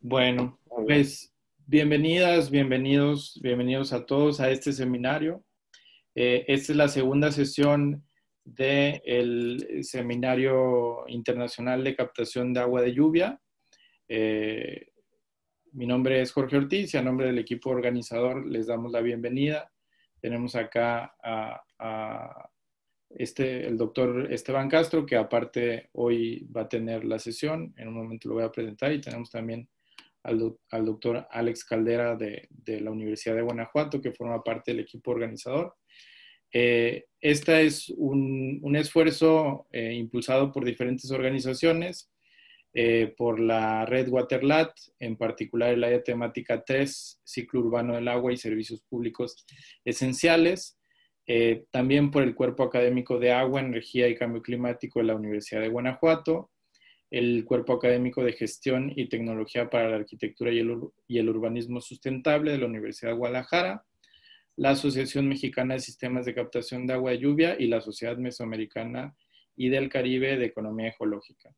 Bueno, pues bienvenidas, bienvenidos, bienvenidos a todos a este seminario. Eh, esta es la segunda sesión del Seminario Internacional de Captación de Agua de Lluvia. Eh, mi nombre es Jorge Ortiz y a nombre del equipo organizador les damos la bienvenida. Tenemos acá a este, el doctor Esteban Castro, que aparte hoy va a tener la sesión, en un momento lo voy a presentar, y tenemos también al, doctor Alex Caldera de, la Universidad de Guanajuato, que forma parte del equipo organizador. este es un, esfuerzo eh, impulsado por diferentes organizaciones, eh, por la red Waterlat, en particular el área temática 3, ciclo urbano del agua y servicios públicos esenciales, eh, también por el Cuerpo Académico de Agua, Energía y Cambio Climático de la Universidad de Guanajuato, el Cuerpo Académico de Gestión y Tecnología para la Arquitectura y el, Urbanismo Sustentable de la Universidad de Guadalajara, la Asociación Mexicana de Sistemas de Captación de Agua de Lluvia y la Sociedad Mesoamericana y del Caribe de Economía Ecológica.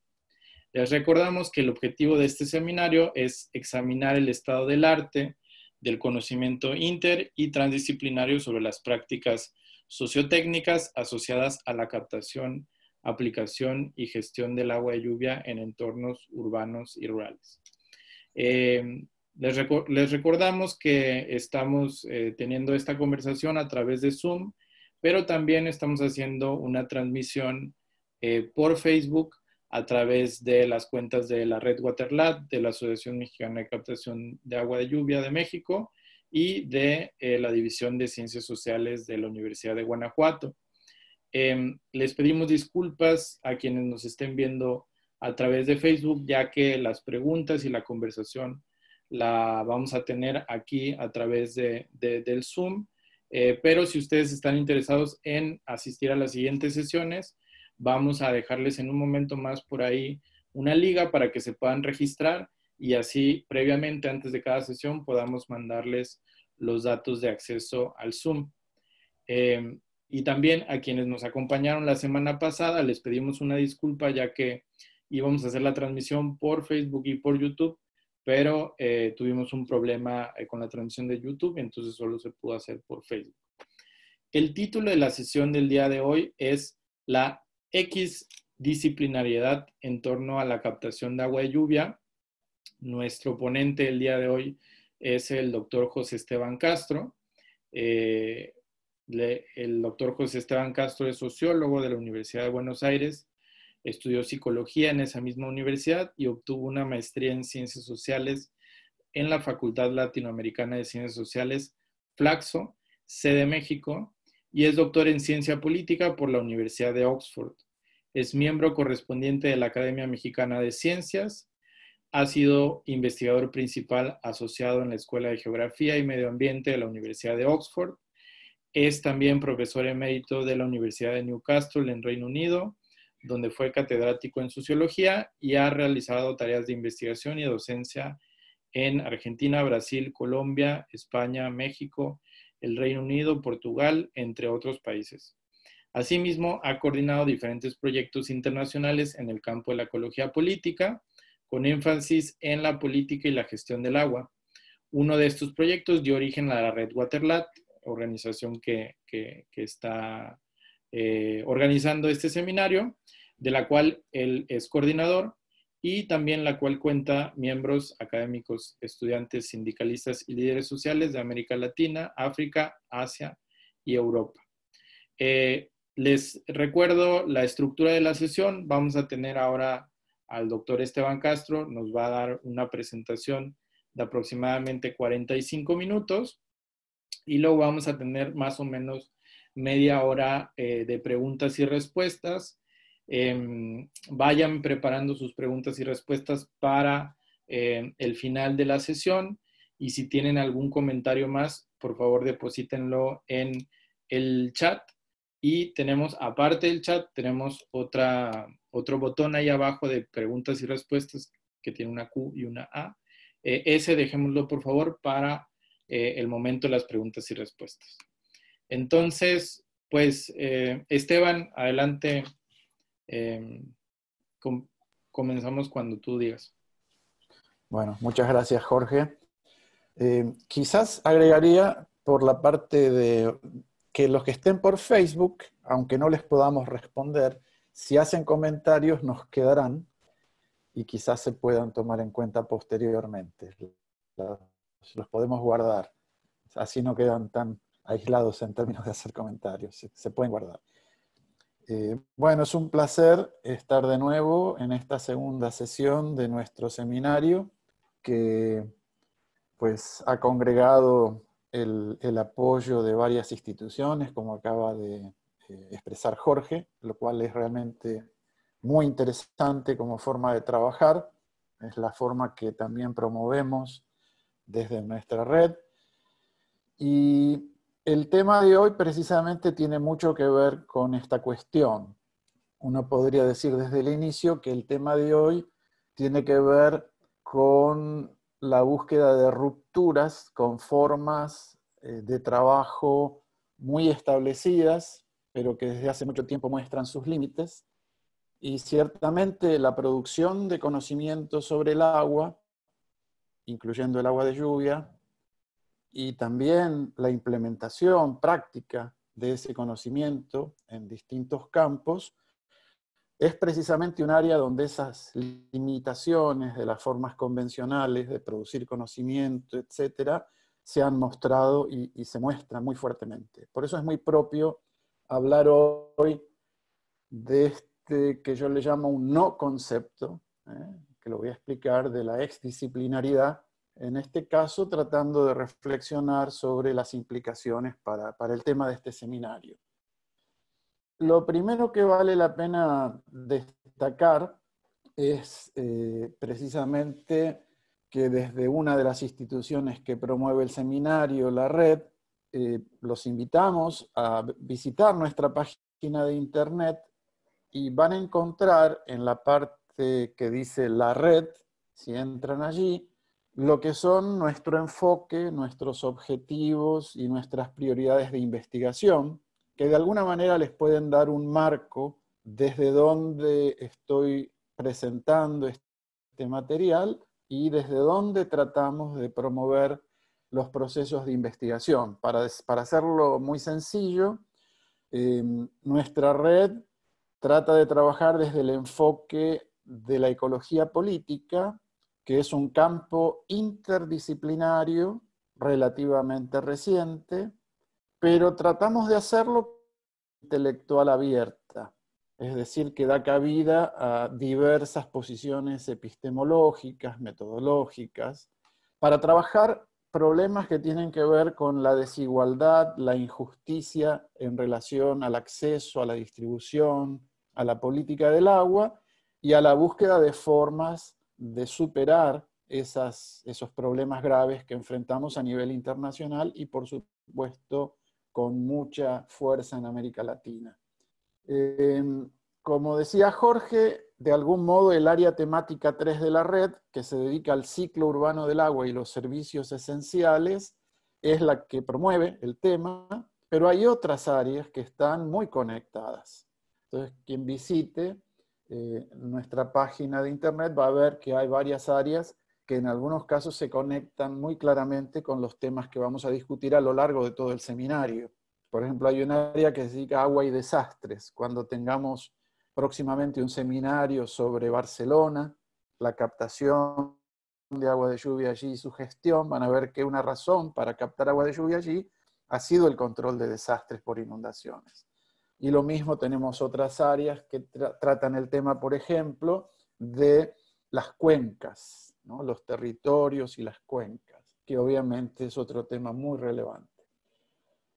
Les recordamos que el objetivo de este seminario es examinar el estado del arte, del conocimiento inter y transdisciplinario sobre las prácticas sociotécnicas asociadas a la captación, aplicación y gestión del agua de lluvia en entornos urbanos y rurales. Eh, les, recordamos que estamos eh, teniendo esta conversación a través de Zoom, pero también estamos haciendo una transmisión eh, por Facebook a través de las cuentas de la red Waterlab, de la Asociación Mexicana de Captación de Agua de Lluvia de México y de eh, la División de Ciencias Sociales de la Universidad de Guanajuato. Em, les pedimos disculpas a quienes nos estén viendo a través de Facebook, ya que las preguntas y la conversación la vamos a tener aquí a través de, del Zoom. Eh, pero si ustedes están interesados en asistir a las siguientes sesiones, vamos a dejarles en un momento más por ahí una liga para que se puedan registrar y así previamente antes de cada sesión podamos mandarles los datos de acceso al Zoom. Eh, y también a quienes nos acompañaron la semana pasada, les pedimos una disculpa ya que íbamos a hacer la transmisión por Facebook y por YouTube, pero eh, tuvimos un problema eh, con la transmisión de YouTube, entonces solo se pudo hacer por Facebook. El título de la sesión del día de hoy es la X disciplinariedad en torno a la captación de agua de lluvia. Nuestro ponente el día de hoy es el doctor José Esteban Castro. Eh, el doctor José Esteban Castro es sociólogo de la Universidad de Buenos Aires, estudió psicología en esa misma universidad y obtuvo una maestría en ciencias sociales en la Facultad Latinoamericana de Ciencias Sociales, Flaxo, sede México, y es doctor en ciencia política por la Universidad de Oxford. Es miembro correspondiente de la Academia Mexicana de Ciencias ha sido investigador principal asociado en la Escuela de Geografía y Medio Ambiente de la Universidad de Oxford. Es también profesor emérito de la Universidad de Newcastle en Reino Unido, donde fue catedrático en sociología y ha realizado tareas de investigación y docencia en Argentina, Brasil, Colombia, España, México, el Reino Unido, Portugal, entre otros países. Asimismo, ha coordinado diferentes proyectos internacionales en el campo de la ecología política, con énfasis en la política y la gestión del agua. Uno de estos proyectos dio origen a la red Waterlat, organización que, está eh, organizando este seminario, de la cual él es coordinador y también la cual cuenta miembros académicos, estudiantes, sindicalistas y líderes sociales de América Latina, África, Asia y Europa. Eh, les recuerdo la estructura de la sesión. Vamos a tener ahora al doctor Esteban Castro, nos va a dar una presentación de aproximadamente 45 minutos y luego vamos a tener más o menos media hora eh, de preguntas y respuestas. Em, vayan preparando sus preguntas y respuestas para eh, el final de la sesión y si tienen algún comentario más, por favor deposítenlo en el chat y tenemos, aparte del chat, tenemos otra, otro botón ahí abajo de preguntas y respuestas que tiene una Q y una A. Eh, ese dejémoslo, por favor, para eh, el momento de las preguntas y respuestas. Entonces, pues, eh, Esteban, adelante. comenzamos cuando tú digas. Bueno, muchas gracias, Jorge. quizás agregaría por la parte de que los que estén por Facebook, aunque no les podamos responder, si hacen comentarios nos quedarán y quizás se puedan tomar en cuenta posteriormente. Los podemos guardar. Así no quedan tan aislados en términos de hacer comentarios. Se pueden guardar. Eh, bueno, es un placer estar de nuevo en esta segunda sesión de nuestro seminario que pues ha congregado el, apoyo de varias instituciones, como acaba de eh, expresar Jorge, lo cual es realmente muy interesante como forma de trabajar. Es la forma que también promovemos desde nuestra red. Y el tema de hoy precisamente tiene mucho que ver con esta cuestión. Uno podría decir desde el inicio que el tema de hoy tiene que ver con la búsqueda de rupturas con formas eh, de trabajo muy establecidas, pero que desde hace mucho tiempo muestran sus límites. Y ciertamente la producción de conocimiento sobre el agua, incluyendo el agua de lluvia, y también la implementación práctica de ese conocimiento en distintos campos, es precisamente un área donde esas limitaciones de las formas convencionales de producir conocimiento, etcétera, se han mostrado y, se muestran muy fuertemente. Por eso es muy propio hablar hoy de este que yo le llamo un no concepto, ¿eh? que lo voy a explicar, de la exdisciplinaridad, en este caso tratando de reflexionar sobre las implicaciones para el tema de este seminario. Lo primero que vale la pena destacar es eh, precisamente que desde una de las instituciones que promueve el seminario, la red, eh, los invitamos a visitar nuestra página de internet y van a encontrar en la parte que dice la red, si entran allí, lo que son nuestro enfoque, nuestros objetivos y nuestras prioridades de investigación que de alguna manera les pueden dar un marco desde donde estoy presentando este material y desde donde tratamos de promover los procesos de investigación. Para, hacerlo muy sencillo, em, nuestra red trata de trabajar desde el enfoque de la ecología política, que es un campo interdisciplinario relativamente reciente, pero tratamos de hacerlo intelectual abierta, es decir, que da cabida a diversas posiciones epistemológicas, metodológicas, para trabajar problemas que tienen que ver con la desigualdad, la injusticia en relación al acceso, a la distribución, a la política del agua y a la búsqueda de formas de superar esos problemas graves que enfrentamos a nivel internacional y, por supuesto, con mucha fuerza en América Latina. Em, como decía Jorge, de algún modo el área temática 3 de la red, que se dedica al ciclo urbano del agua y los servicios esenciales, es la que promueve el tema, pero hay otras áreas que están muy conectadas. Entonces, quien visite eh, nuestra página de internet va a ver que hay varias áreas que en algunos casos se conectan muy claramente con los temas que vamos a discutir a lo largo de todo el seminario. Por ejemplo, hay un área que se dedica a agua y desastres. Cuando tengamos próximamente un seminario sobre Barcelona, la captación de agua de lluvia allí y su gestión, van a ver que una razón para captar agua de lluvia allí ha sido el control de desastres por inundaciones. Y lo mismo tenemos otras áreas que tratan el tema, por ejemplo, de las cuencas, los territorios y las cuencas, que obviamente es otro tema muy relevante.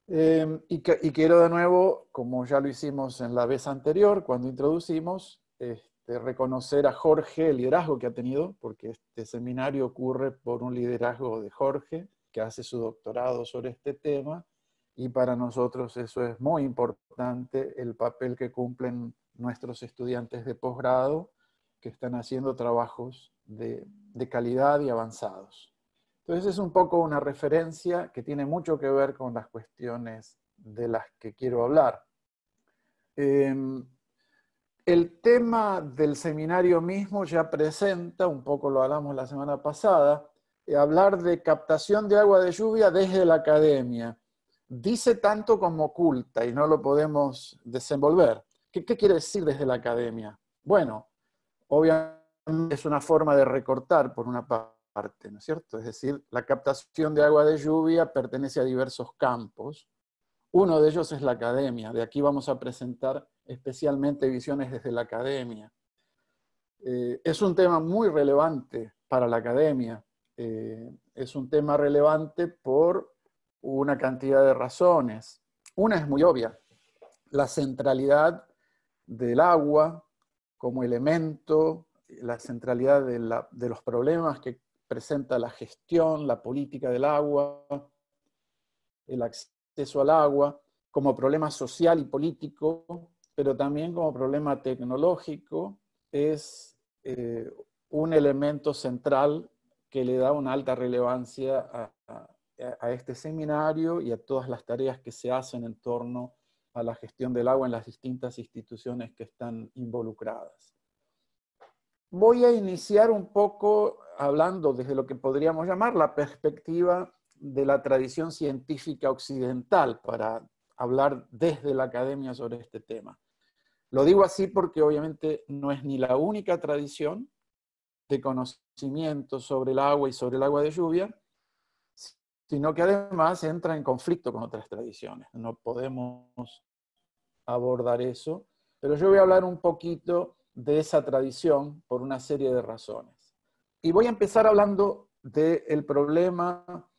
Em, y, y, quiero de nuevo, como ya lo hicimos en la vez anterior, cuando introducimos, este, reconocer a Jorge el liderazgo que ha tenido, porque este seminario ocurre por un liderazgo de Jorge, que hace su doctorado sobre este tema, y para nosotros eso es muy importante, el papel que cumplen nuestros estudiantes de posgrado que están haciendo trabajos de de calidad y avanzados. Entonces es un poco una referencia que tiene mucho que ver con las cuestiones de las que quiero hablar. Em, el tema del seminario mismo ya presenta, un poco lo hablamos la semana pasada, eh, hablar de captación de agua de lluvia desde la academia. Dice tanto como oculta y no lo podemos desenvolver. ¿Qué, qué quiere decir desde la academia? Bueno, obviamente Mm. es una forma de recortar por una parte, ¿no es cierto? Es decir, la captación de agua de lluvia pertenece a diversos campos. Uno de ellos es la academia. De aquí vamos a presentar especialmente visiones desde la academia. Eh, es un tema muy relevante para la academia. Eh, es un tema relevante por una cantidad de razones. Una es muy obvia, la centralidad del agua como elemento la centralidad de, los problemas que presenta la gestión, la política del agua, el acceso al agua, como problema social y político, pero también como problema tecnológico, es eh, un elemento central que le da una alta relevancia a, este seminario y a todas las tareas que se hacen en torno a la gestión del agua en las distintas instituciones que están involucradas. Voy a iniciar un poco hablando desde lo que podríamos llamar la perspectiva de la tradición científica occidental para hablar desde la academia sobre este tema. Lo digo así porque obviamente no es ni la única tradición de conocimiento sobre el agua y sobre el agua de lluvia, sino que además entra en conflicto con otras tradiciones. No podemos abordar eso, pero yo voy a hablar un poquito de esa tradición por una serie de razones. Y voy a empezar hablando del problema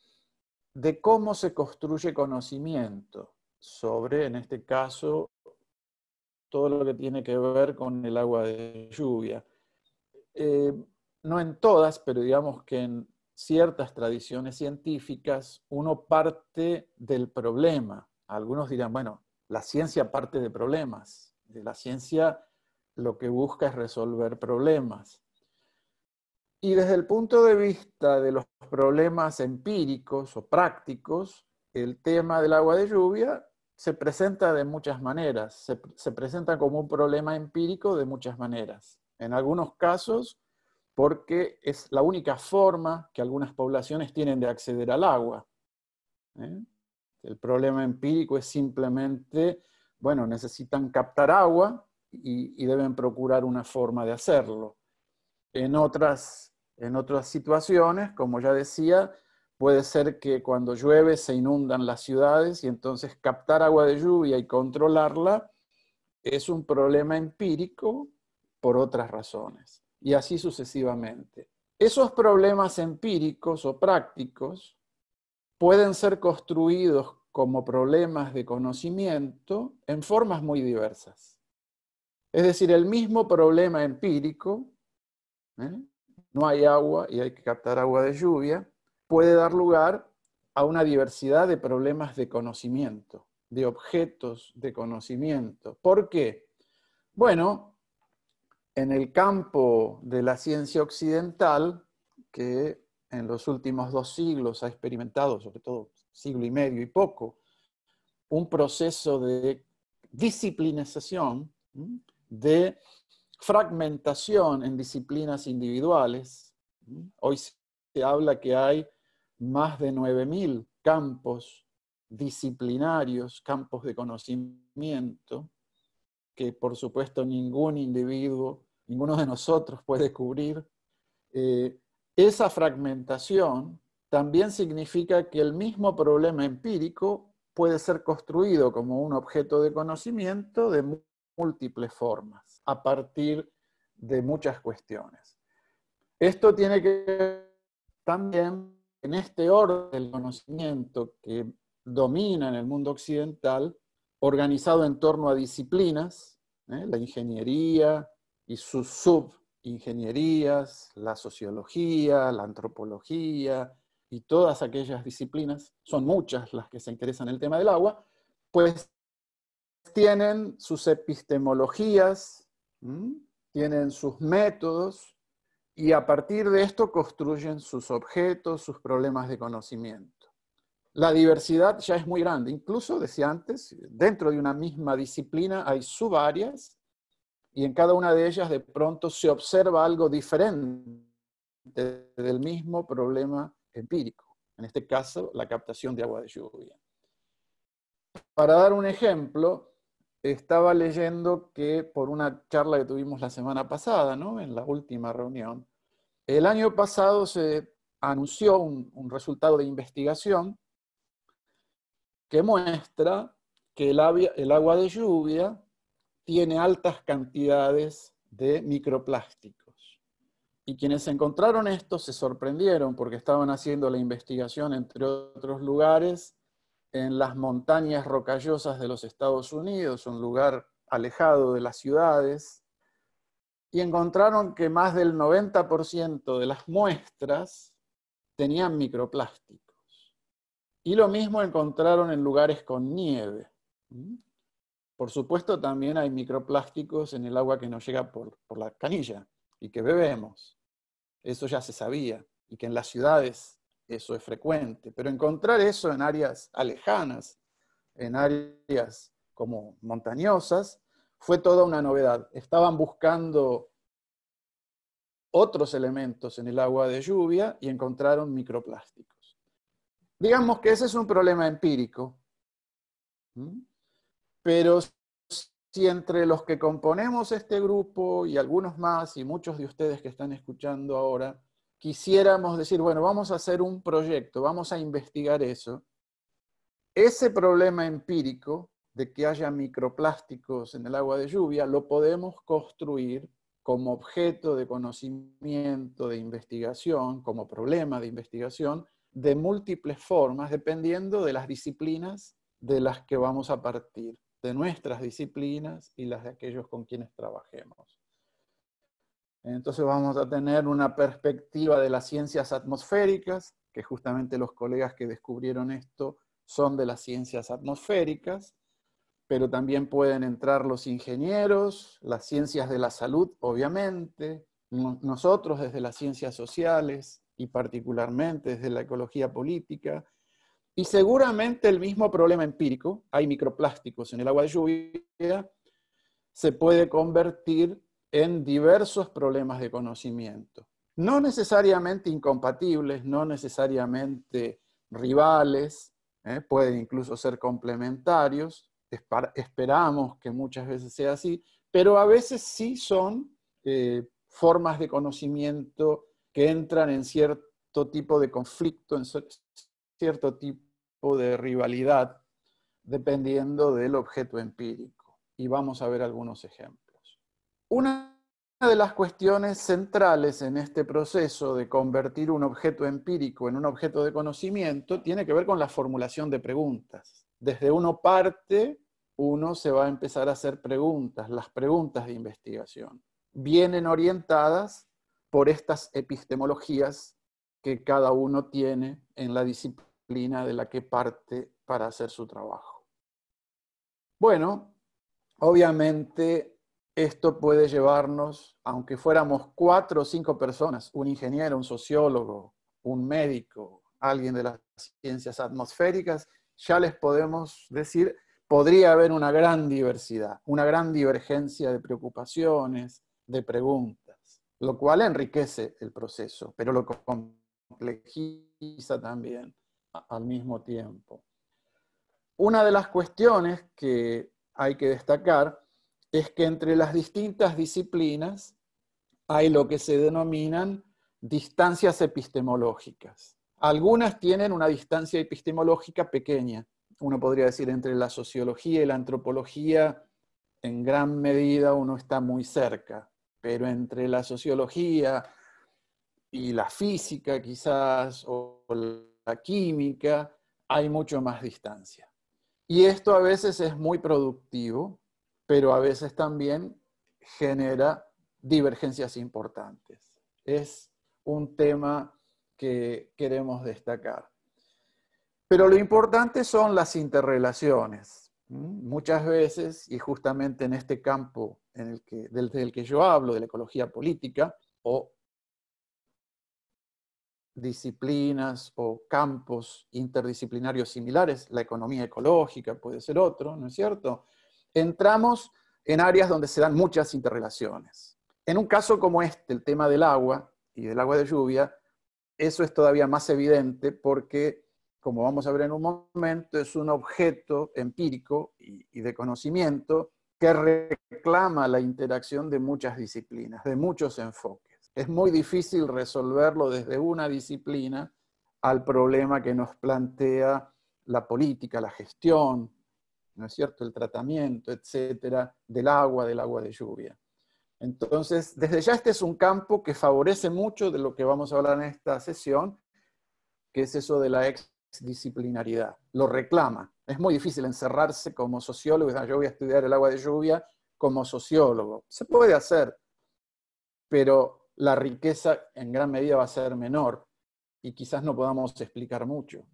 de cómo se construye conocimiento sobre, en este caso, todo lo que tiene que ver con el agua de lluvia. Eh, no en todas, pero digamos que en ciertas tradiciones científicas uno parte del problema. Algunos dirán, bueno, la ciencia parte de problemas. La ciencia lo que busca es resolver problemas. Y desde el punto de vista de los problemas empíricos o prácticos, el tema del agua de lluvia se presenta de muchas maneras, se, presenta como un problema empírico de muchas maneras. En algunos casos, porque es la única forma que algunas poblaciones tienen de acceder al agua. ¿eh? El problema empírico es simplemente, bueno, necesitan captar agua, y, deben procurar una forma de hacerlo. En otras, en otras situaciones, como ya decía, puede ser que cuando llueve se inundan las ciudades y entonces captar agua de lluvia y controlarla es un problema empírico por otras razones. Y así sucesivamente. Esos problemas empíricos o prácticos pueden ser construidos como problemas de conocimiento en formas muy diversas. Es decir, el mismo problema empírico, ¿eh? no hay agua y hay que captar agua de lluvia, puede dar lugar a una diversidad de problemas de conocimiento, de objetos de conocimiento. ¿Por qué? Bueno, en el campo de la ciencia occidental, que en los últimos dos siglos ha experimentado, sobre todo siglo y medio y poco, un proceso de disciplinización, de fragmentación en disciplinas individuales. Hoy se habla que hay más de 9.000 campos disciplinarios, campos de conocimiento, que por supuesto ningún individuo, ninguno de nosotros puede cubrir. Eh, esa fragmentación también significa que el mismo problema empírico puede ser construido como un objeto de conocimiento de múltiples formas, a partir de muchas cuestiones. Esto tiene que ver también en este orden del conocimiento que domina en el mundo occidental, organizado en torno a disciplinas, ¿eh? la ingeniería y sus subingenierías, la sociología, la antropología y todas aquellas disciplinas, son muchas las que se interesan en el tema del agua, pues tienen sus epistemologías, ¿Mm? tienen sus métodos y a partir de esto construyen sus objetos, sus problemas de conocimiento. La diversidad ya es muy grande, incluso decía antes, dentro de una misma disciplina hay subáreas y en cada una de ellas de pronto se observa algo diferente del mismo problema empírico, en este caso la captación de agua de lluvia. Para dar un ejemplo, estaba leyendo que por una charla que tuvimos la semana pasada, ¿no? En la última reunión, el año pasado se anunció un, resultado de investigación que muestra que el agua de lluvia tiene altas cantidades de microplásticos. Y quienes encontraron esto se sorprendieron porque estaban haciendo la investigación, entre otros lugares, en las montañas rocallosas de los Estados Unidos, un lugar alejado de las ciudades, y encontraron que más del 90% de las muestras tenían microplásticos. Y lo mismo encontraron en lugares con nieve. ¿Mm? Por supuesto, también hay microplásticos en el agua que nos llega por, por la canilla y que bebemos. Eso ya se sabía, y que en las ciudades eso es frecuente, pero encontrar eso en áreas alejanas, en áreas como montañosas, fue toda una novedad. Estaban buscando otros elementos en el agua de lluvia y encontraron microplásticos. Digamos que ese es un problema empírico, pero si entre los que componemos este grupo y algunos más y muchos de ustedes que están escuchando ahora, quisiéramos decir, bueno, vamos a hacer un proyecto, vamos a investigar eso, ese problema empírico de que haya microplásticos en el agua de lluvia lo podemos construir como objeto de conocimiento, de investigación, como problema de investigación, de múltiples formas, dependiendo de las disciplinas de las que vamos a partir, de nuestras disciplinas y las de aquellos con quienes trabajemos. Entonces vamos a tener una perspectiva de las ciencias atmosféricas, que justamente los colegas que descubrieron esto son de las ciencias atmosféricas, pero también pueden entrar los ingenieros, las ciencias de la salud, obviamente, nosotros desde las ciencias sociales y particularmente desde la ecología política, y seguramente el mismo problema empírico, hay microplásticos en el agua de lluvia, se puede convertir en diversos problemas de conocimiento, no necesariamente incompatibles, no necesariamente rivales, ¿eh? pueden incluso ser complementarios, esperamos que muchas veces sea así, pero a veces sí son eh, formas de conocimiento que entran en cierto tipo de conflicto, en cierto tipo de rivalidad, dependiendo del objeto empírico. Y vamos a ver algunos ejemplos. Una de las cuestiones centrales en este proceso de convertir un objeto empírico en un objeto de conocimiento tiene que ver con la formulación de preguntas. Desde uno parte, uno se va a empezar a hacer preguntas, las preguntas de investigación. Vienen orientadas por estas epistemologías que cada uno tiene en la disciplina de la que parte para hacer su trabajo. Bueno, obviamente esto puede llevarnos, aunque fuéramos cuatro o cinco personas, un ingeniero, un sociólogo, un médico, alguien de las ciencias atmosféricas, ya les podemos decir, podría haber una gran diversidad, una gran divergencia de preocupaciones, de preguntas, lo cual enriquece el proceso, pero lo complejiza también al mismo tiempo. Una de las cuestiones que hay que destacar es que entre las distintas disciplinas hay lo que se denominan distancias epistemológicas. Algunas tienen una distancia epistemológica pequeña, uno podría decir entre la sociología y la antropología, en gran medida uno está muy cerca, pero entre la sociología y la física quizás, o la química, hay mucho más distancia. Y esto a veces es muy productivo, pero a veces también genera divergencias importantes. Es un tema que queremos destacar. Pero lo importante son las interrelaciones. Muchas veces, y justamente en este campo en el del que yo hablo, de la ecología política, o disciplinas o campos interdisciplinarios similares, la economía ecológica puede ser otro, ¿no es cierto? entramos en áreas donde se dan muchas interrelaciones. En un caso como este, el tema del agua y del agua de lluvia, eso es todavía más evidente porque, como vamos a ver en un momento, es un objeto empírico y, y de conocimiento que reclama la interacción de muchas disciplinas, de muchos enfoques. Es muy difícil resolverlo desde una disciplina al problema que nos plantea la política, la gestión, ¿no es cierto? El tratamiento, etcétera, del agua, del agua de lluvia. Entonces, desde ya este es un campo que favorece mucho de lo que vamos a hablar en esta sesión, que es eso de la exdisciplinaridad. Lo reclama. Es muy difícil encerrarse como sociólogo, ah, yo voy a estudiar el agua de lluvia como sociólogo. Se puede hacer, pero la riqueza en gran medida va a ser menor y quizás no podamos explicar mucho.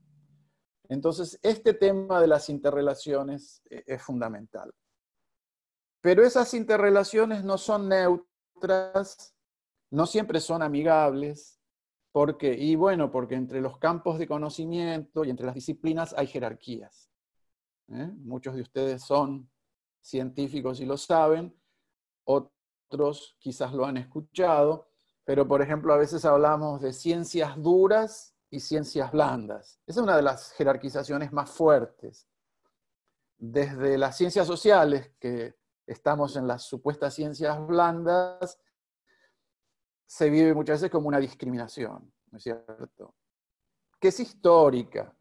Entonces, este tema de las interrelaciones eh, es fundamental. Pero esas interrelaciones no son neutras, no siempre son amigables, porque, y bueno, porque entre los campos de conocimiento y entre las disciplinas hay jerarquías. ¿eh? Muchos de ustedes son científicos y lo saben, otros quizás lo han escuchado, pero por ejemplo a veces hablamos de ciencias duras y ciencias blandas. Esa es una de las jerarquizaciones más fuertes. Desde las ciencias sociales, que estamos en las supuestas ciencias blandas, se vive muchas veces como una discriminación, ¿no es cierto? Que es histórica,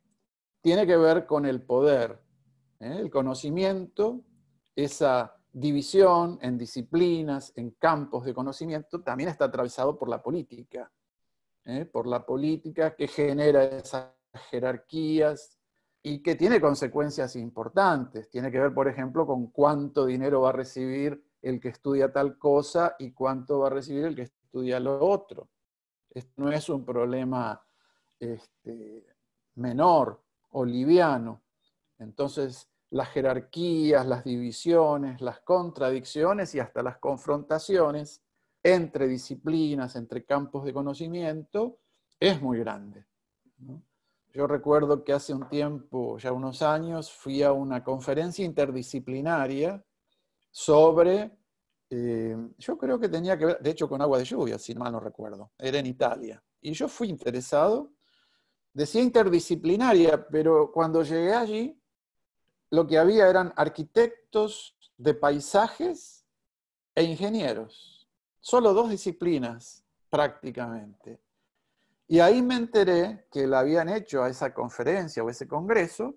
tiene que ver con el poder, ¿eh? el conocimiento, esa división en disciplinas, en campos de conocimiento, también está atravesado por la política. ¿eh? por la política que genera esas jerarquías y que tiene consecuencias importantes. Tiene que ver, por ejemplo, con cuánto dinero va a recibir el que estudia tal cosa y cuánto va a recibir el que estudia lo otro. no es un problema este, menor o liviano. Entonces, las jerarquías, las divisiones, las contradicciones y hasta las confrontaciones entre disciplinas, entre campos de conocimiento, es muy grande. Yo recuerdo que hace un tiempo, ya unos años, fui a una conferencia interdisciplinaria sobre, eh, yo creo que tenía que ver, de hecho, con agua de lluvia, si mal no recuerdo, era en Italia. Y yo fui interesado, decía interdisciplinaria, pero cuando llegué allí, lo que había eran arquitectos de paisajes e ingenieros solo dos disciplinas prácticamente. Y ahí me enteré que la habían hecho a esa conferencia o ese congreso,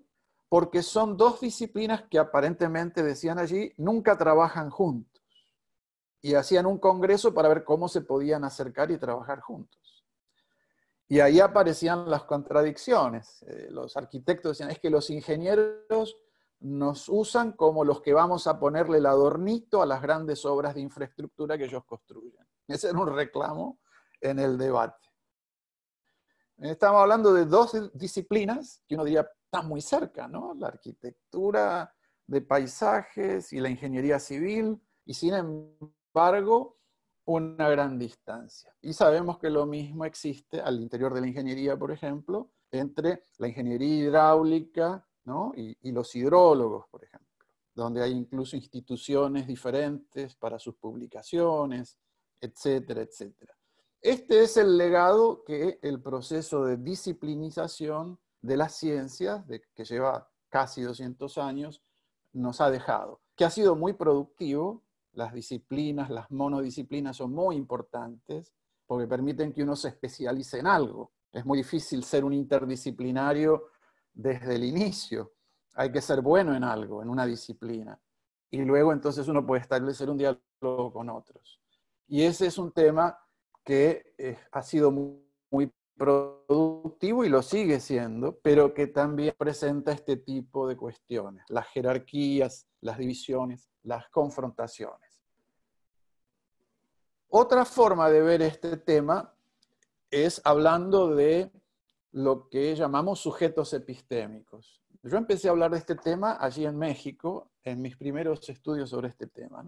porque son dos disciplinas que aparentemente decían allí nunca trabajan juntos. Y hacían un congreso para ver cómo se podían acercar y trabajar juntos. Y ahí aparecían las contradicciones. Eh, los arquitectos decían, es que los ingenieros nos usan como los que vamos a ponerle el adornito a las grandes obras de infraestructura que ellos construyen. Ese era un reclamo en el debate. Estamos hablando de dos disciplinas que uno diría están muy cerca, ¿no? La arquitectura de paisajes y la ingeniería civil, y sin embargo, una gran distancia. Y sabemos que lo mismo existe al interior de la ingeniería, por ejemplo, entre la ingeniería hidráulica y, los hidrólogos, por ejemplo donde hay incluso instituciones diferentes para sus publicaciones, etcétera, etcétera. Este es el legado que el proceso de disciplinización de las ciencias, que lleva casi 200 años, nos ha dejado, que ha sido muy productivo. Las disciplinas, las monodisciplinas son muy importantes porque permiten que uno se especialice en algo. Es muy difícil ser un interdisciplinario desde el inicio. Hay que ser bueno en algo, en una disciplina. Y luego entonces uno puede establecer un diálogo con otros. Y ese es un tema que eh, ha sido muy, muy productivo y lo sigue siendo, pero que también presenta este tipo de cuestiones, las jerarquías, las divisiones, las confrontaciones. Otra forma de ver este tema es hablando de lo que llamamos sujetos epistémicos. Yo empecé a hablar de este tema allí en México, en mis primeros estudios sobre este tema.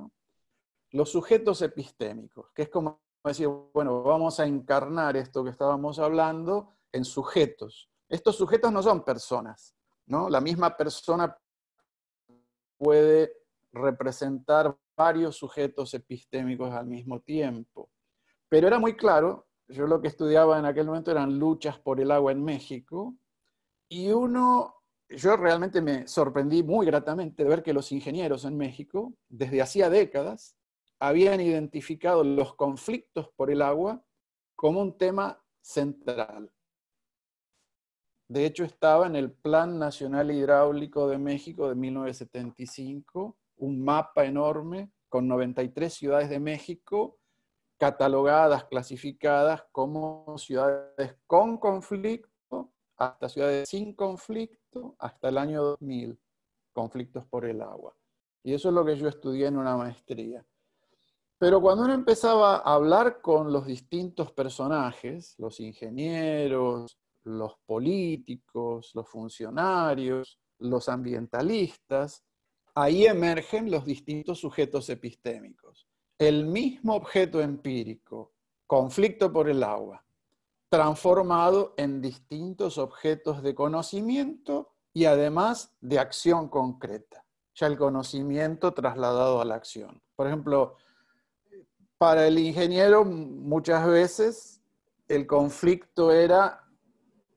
Los sujetos epistémicos, que es como decir, bueno, vamos a encarnar esto que estábamos hablando en sujetos. Estos sujetos no son personas, La misma persona puede representar varios sujetos epistémicos al mismo tiempo. Pero era muy claro yo lo que estudiaba en aquel momento eran luchas por el agua en México, y uno, yo realmente me sorprendí muy gratamente de ver que los ingenieros en México, desde hacía décadas, habían identificado los conflictos por el agua como un tema central. De hecho, estaba en el Plan Nacional Hidráulico de México de 1975, un mapa enorme con 93 ciudades de México catalogadas, clasificadas como ciudades con conflicto, hasta ciudades sin conflicto, hasta el año 2000, conflictos por el agua. Y eso es lo que yo estudié en una maestría. Pero cuando uno empezaba a hablar con los distintos personajes, los ingenieros, los políticos, los funcionarios, los ambientalistas, ahí emergen los distintos sujetos epistémicos el mismo objeto empírico, conflicto por el agua, transformado en distintos objetos de conocimiento y además de acción concreta, ya el conocimiento trasladado a la acción. Por ejemplo, para el ingeniero muchas veces el conflicto era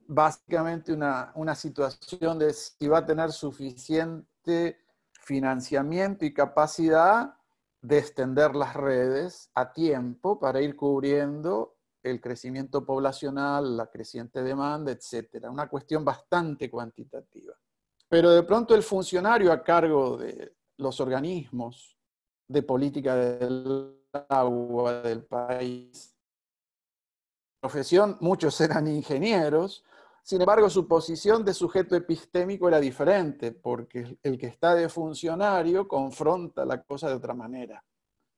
básicamente una, situación de si va a tener suficiente financiamiento y capacidad de extender las redes a tiempo para ir cubriendo el crecimiento poblacional, la creciente demanda, etc. Una cuestión bastante cuantitativa. Pero de pronto el funcionario a cargo de los organismos de política del agua del país, profesión, muchos eran ingenieros, sin embargo, su posición de sujeto epistémico era diferente, porque el que está de funcionario confronta la cosa de otra manera.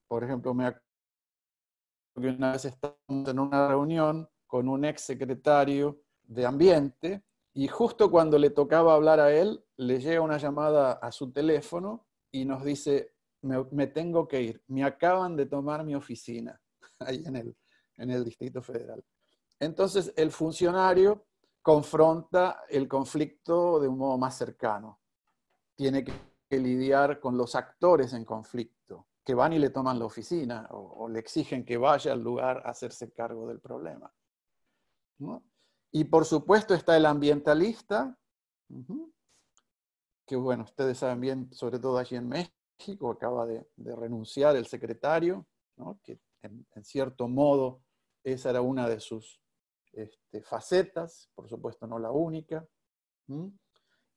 Por ejemplo, me acuerdo que una vez estábamos en una reunión con un ex secretario de Ambiente y justo cuando le tocaba hablar a él, le llega una llamada a su teléfono y nos dice, me, tengo que ir, me acaban de tomar mi oficina ahí en el, en el Distrito Federal. Entonces el funcionario confronta el conflicto de un modo más cercano. Tiene que, lidiar con los actores en conflicto, que van y le toman la oficina o, le exigen que vaya al lugar a hacerse cargo del problema. Y por supuesto está el ambientalista, que bueno, ustedes saben bien, sobre todo allí en México, acaba de, renunciar el secretario, que en cierto modo esa era una de sus este, facetas, por supuesto no la única.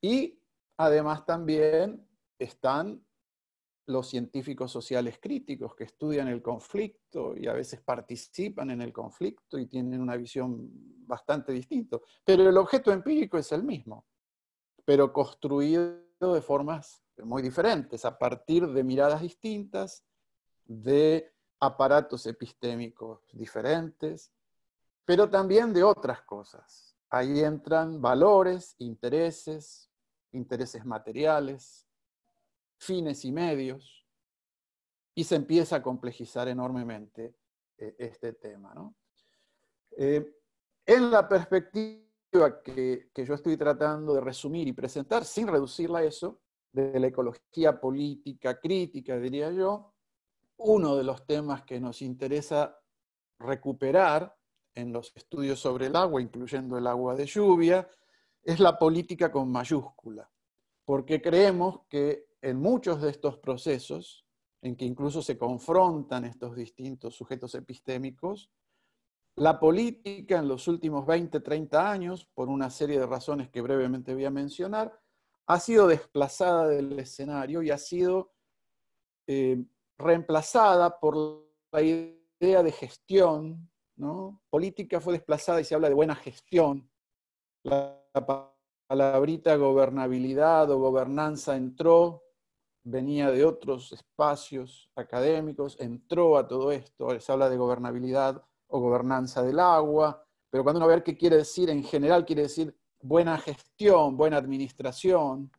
Y además también están los científicos sociales críticos que estudian el conflicto y a veces participan en el conflicto y tienen una visión bastante distinta. Pero el objeto empírico es el mismo, pero construido de formas muy diferentes, a partir de miradas distintas, de aparatos epistémicos diferentes, pero también de otras cosas. Ahí entran valores, intereses, intereses materiales, fines y medios, y se empieza a complejizar enormemente eh, este tema. Eh, en la perspectiva que, que yo estoy tratando de resumir y presentar, sin reducirla a eso, de la ecología política crítica, diría yo, uno de los temas que nos interesa recuperar en los estudios sobre el agua, incluyendo el agua de lluvia, es la política con mayúscula, porque creemos que en muchos de estos procesos, en que incluso se confrontan estos distintos sujetos epistémicos, la política en los últimos 20, 30 años, por una serie de razones que brevemente voy a mencionar, ha sido desplazada del escenario y ha sido eh, reemplazada por la idea de gestión Política fue desplazada y se habla de buena gestión. La palabrita gobernabilidad o gobernanza entró, venía de otros espacios académicos, entró a todo esto, se habla de gobernabilidad o gobernanza del agua, pero cuando uno ve qué quiere decir, en general quiere decir buena gestión, buena administración.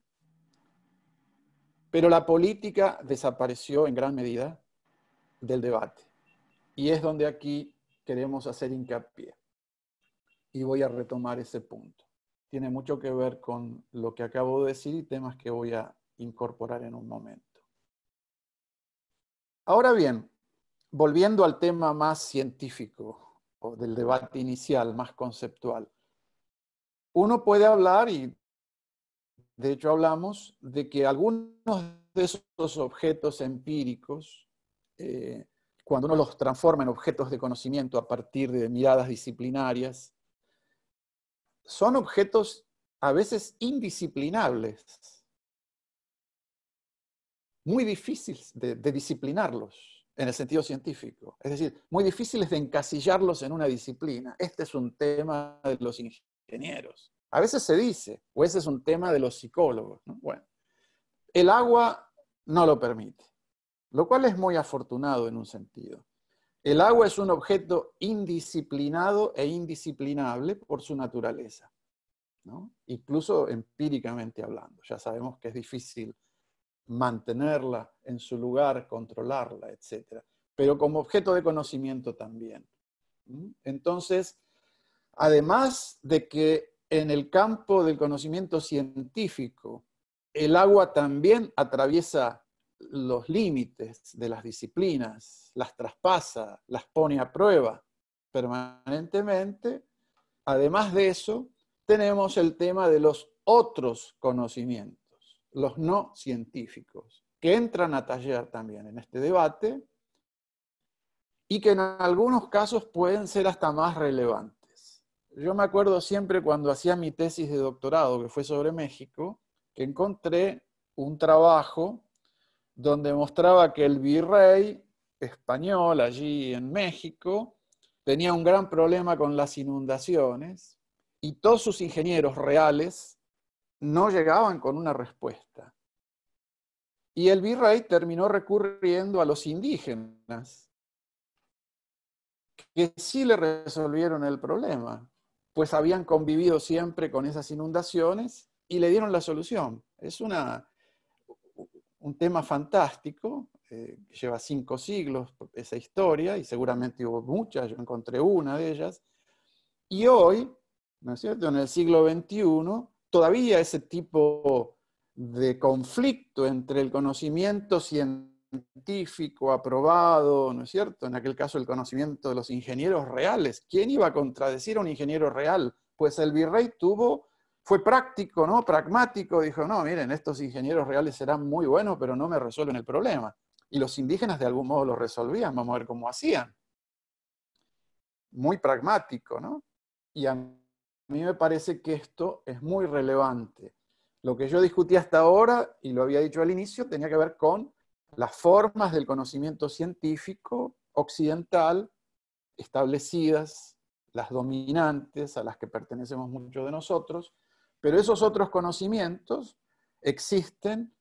Pero la política desapareció en gran medida del debate. Y es donde aquí queremos hacer hincapié. Y voy a retomar ese punto. Tiene mucho que ver con lo que acabo de decir y temas que voy a incorporar en un momento. Ahora bien, volviendo al tema más científico o del debate inicial, más conceptual. Uno puede hablar, y de hecho hablamos, de que algunos de esos objetos empíricos eh, cuando uno los transforma en objetos de conocimiento a partir de miradas disciplinarias, son objetos a veces indisciplinables, muy difíciles de, disciplinarlos en el sentido científico, es decir, muy difíciles de encasillarlos en una disciplina. Este es un tema de los ingenieros. A veces se dice, o ese es un tema de los psicólogos. Bueno, el agua no lo permite lo cual es muy afortunado en un sentido. El agua es un objeto indisciplinado e indisciplinable por su naturaleza, incluso empíricamente hablando. Ya sabemos que es difícil mantenerla en su lugar, controlarla, etc. Pero como objeto de conocimiento también. Entonces, además de que en el campo del conocimiento científico, el agua también atraviesa los límites de las disciplinas, las traspasa, las pone a prueba permanentemente. Además de eso, tenemos el tema de los otros conocimientos, los no científicos, que entran a tallar también en este debate y que en algunos casos pueden ser hasta más relevantes. Yo me acuerdo siempre cuando hacía mi tesis de doctorado, que fue sobre México, que encontré un trabajo donde mostraba que el virrey español allí en México tenía un gran problema con las inundaciones y todos sus ingenieros reales no llegaban con una respuesta. Y el virrey terminó recurriendo a los indígenas, que sí le resolvieron el problema, pues habían convivido siempre con esas inundaciones y le dieron la solución. Es una un tema fantástico, que eh, lleva cinco siglos esa historia, y seguramente hubo muchas, yo encontré una de ellas, y hoy, ¿no es cierto?, en el siglo XXI, todavía ese tipo de conflicto entre el conocimiento científico aprobado, ¿no es cierto? En aquel caso el conocimiento de los ingenieros reales. ¿Quién iba a contradecir a un ingeniero real? Pues el virrey tuvo fue práctico, ¿no? Pragmático, dijo, no, miren, estos ingenieros reales serán muy buenos, pero no me resuelven el problema. Y los indígenas de algún modo lo resolvían, vamos a ver cómo hacían. Muy pragmático, ¿no? Y a mí me parece que esto es muy relevante. Lo que yo discutí hasta ahora, y lo había dicho al inicio, tenía que ver con las formas del conocimiento científico occidental establecidas, las dominantes a las que pertenecemos muchos de nosotros, pero esos otros conocimientos existen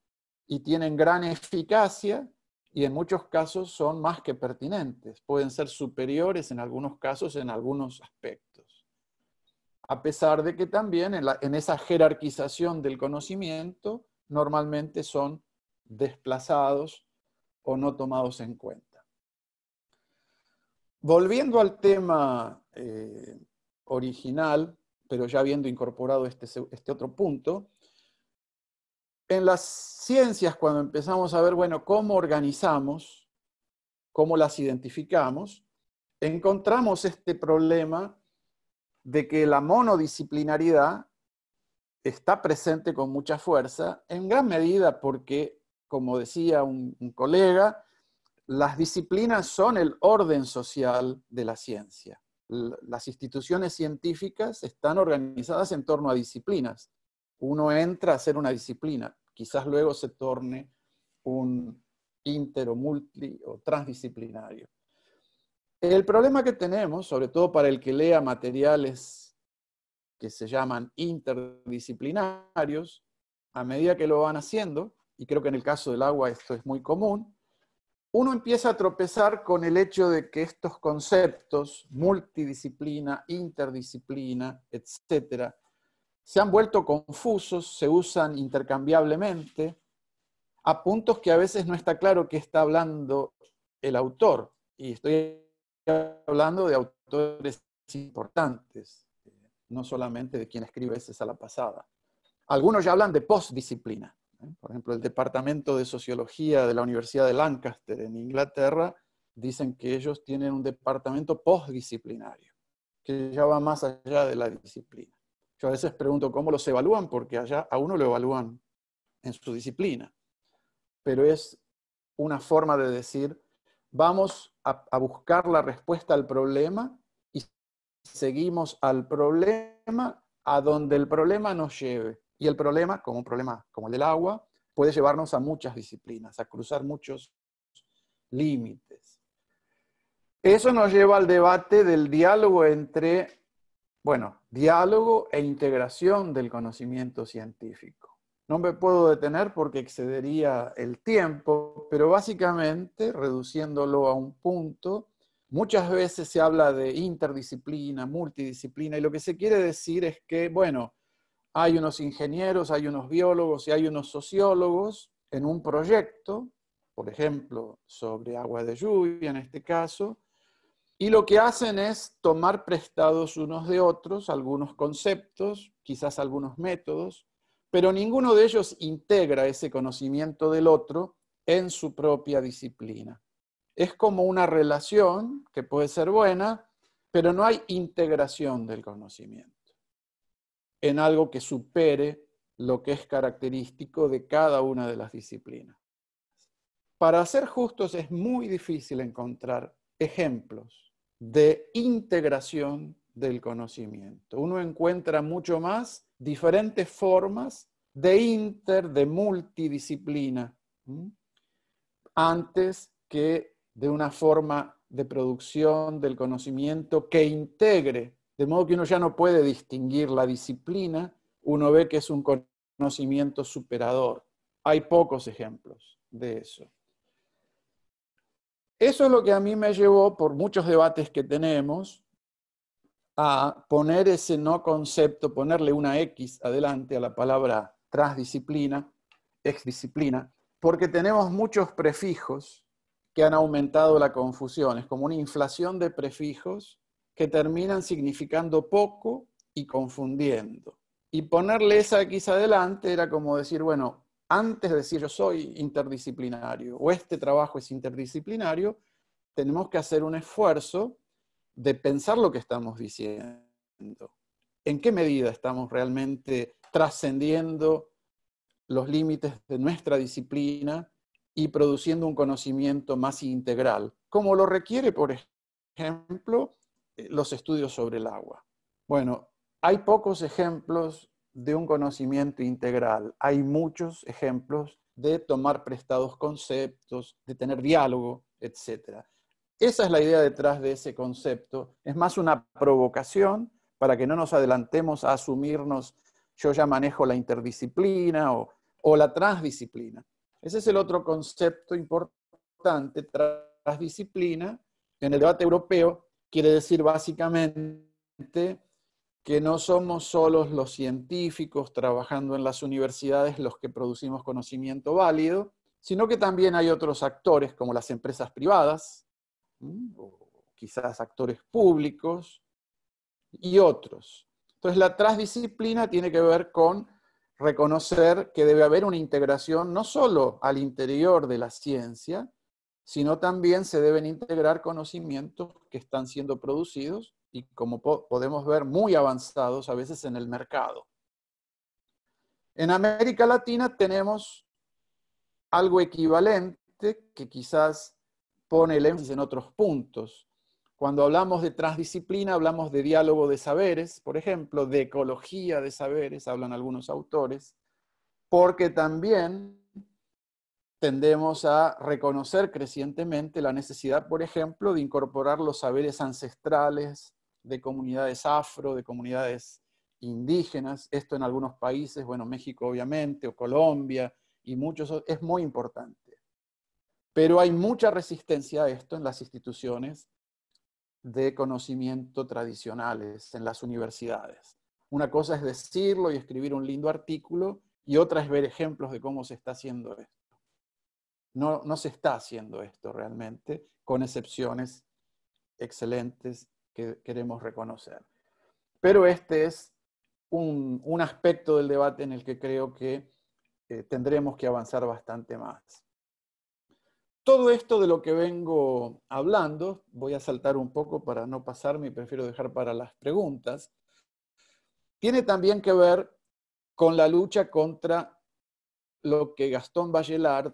y tienen gran eficacia y en muchos casos son más que pertinentes, pueden ser superiores en algunos casos en algunos aspectos. A pesar de que también en, esa jerarquización del conocimiento normalmente son desplazados o no tomados en cuenta. Volviendo al tema eh, original, pero ya habiendo incorporado este, este, otro punto, en las ciencias cuando empezamos a ver, bueno, cómo organizamos, cómo las identificamos, encontramos este problema de que la monodisciplinaridad está presente con mucha fuerza, en gran medida porque, como decía un colega, las disciplinas son el orden social de la ciencia las instituciones científicas están organizadas en torno a disciplinas. Uno entra a hacer una disciplina, quizás luego se torne un inter o multi o transdisciplinario. El problema que tenemos, sobre todo para el que lea materiales que se llaman interdisciplinarios, a medida que lo van haciendo, y creo que en el caso del agua esto es muy común, uno empieza a tropezar con el hecho de que estos conceptos, multidisciplina, interdisciplina, etcétera, se han vuelto confusos, se usan intercambiablemente, a puntos que a veces no está claro qué está hablando el autor. Y estoy hablando de autores importantes, no solamente de quien escribe esa a la pasada. Algunos ya hablan de postdisciplina. Por ejemplo, el Departamento de Sociología de la Universidad de Lancaster en Inglaterra dicen que ellos tienen un departamento postdisciplinario, que ya va más allá de la disciplina. Yo a veces pregunto cómo los evalúan, porque allá a uno lo evalúan en su disciplina, pero es una forma de decir, vamos a, a buscar la respuesta al problema y seguimos al problema a donde el problema nos lleve. Y el problema, como un problema como el del agua, puede llevarnos a muchas disciplinas, a cruzar muchos límites. Eso nos lleva al debate del diálogo entre, bueno, diálogo e integración del conocimiento científico. No me puedo detener porque excedería el tiempo, pero básicamente, reduciéndolo a un punto, muchas veces se habla de interdisciplina, multidisciplina, y lo que se quiere decir es que, bueno, hay unos ingenieros, hay unos biólogos y hay unos sociólogos en un proyecto, por ejemplo, sobre agua de lluvia en este caso, y lo que hacen es tomar prestados unos de otros algunos conceptos, quizás algunos métodos, pero ninguno de ellos integra ese conocimiento del otro en su propia disciplina. Es como una relación que puede ser buena, pero no hay integración del conocimiento en algo que supere lo que es característico de cada una de las disciplinas. Para ser justos es muy difícil encontrar ejemplos de integración del conocimiento. Uno encuentra mucho más diferentes formas de inter, de multidisciplina, antes que de una forma de producción del conocimiento que integre de modo que uno ya no puede distinguir la disciplina, uno ve que es un conocimiento superador. Hay pocos ejemplos de eso. Eso es lo que a mí me llevó, por muchos debates que tenemos, a poner ese no concepto, ponerle una X adelante a la palabra transdisciplina, exdisciplina, porque tenemos muchos prefijos que han aumentado la confusión. Es como una inflación de prefijos que terminan significando poco y confundiendo. Y ponerle esa X adelante era como decir, bueno, antes de decir yo soy interdisciplinario o este trabajo es interdisciplinario, tenemos que hacer un esfuerzo de pensar lo que estamos diciendo. ¿En qué medida estamos realmente trascendiendo los límites de nuestra disciplina y produciendo un conocimiento más integral, como lo requiere, por ejemplo, los estudios sobre el agua. Bueno, hay pocos ejemplos de un conocimiento integral, hay muchos ejemplos de tomar prestados conceptos, de tener diálogo, etc. Esa es la idea detrás de ese concepto. Es más una provocación para que no nos adelantemos a asumirnos yo ya manejo la interdisciplina o, la transdisciplina. Ese es el otro concepto importante, transdisciplina. En el debate europeo Quiere decir básicamente que no somos solos los científicos trabajando en las universidades los que producimos conocimiento válido, sino que también hay otros actores como las empresas privadas, quizás actores públicos y otros. Entonces la transdisciplina tiene que ver con reconocer que debe haber una integración no solo al interior de la ciencia, sino también se deben integrar conocimientos que están siendo producidos y como podemos ver muy avanzados a veces en el mercado. En América Latina tenemos algo equivalente que quizás pone el énfasis en otros puntos. Cuando hablamos de transdisciplina, hablamos de diálogo de saberes, por ejemplo, de ecología de saberes, hablan algunos autores, porque también tendemos a reconocer crecientemente la necesidad, por ejemplo, de incorporar los saberes ancestrales de comunidades afro, de comunidades indígenas, esto en algunos países, bueno, México obviamente, o Colombia, y muchos, es muy importante. Pero hay mucha resistencia a esto en las instituciones de conocimiento tradicionales, en las universidades. Una cosa es decirlo y escribir un lindo artículo, y otra es ver ejemplos de cómo se está haciendo esto. No, se está haciendo esto realmente, con excepciones excelentes que queremos reconocer. Pero este es un, aspecto del debate en el que creo que eh, tendremos que avanzar bastante más. Todo esto de lo que vengo hablando, voy a saltar un poco para no pasarme y prefiero dejar para las preguntas, tiene también que ver con la lucha contra lo que Gastón Bachelard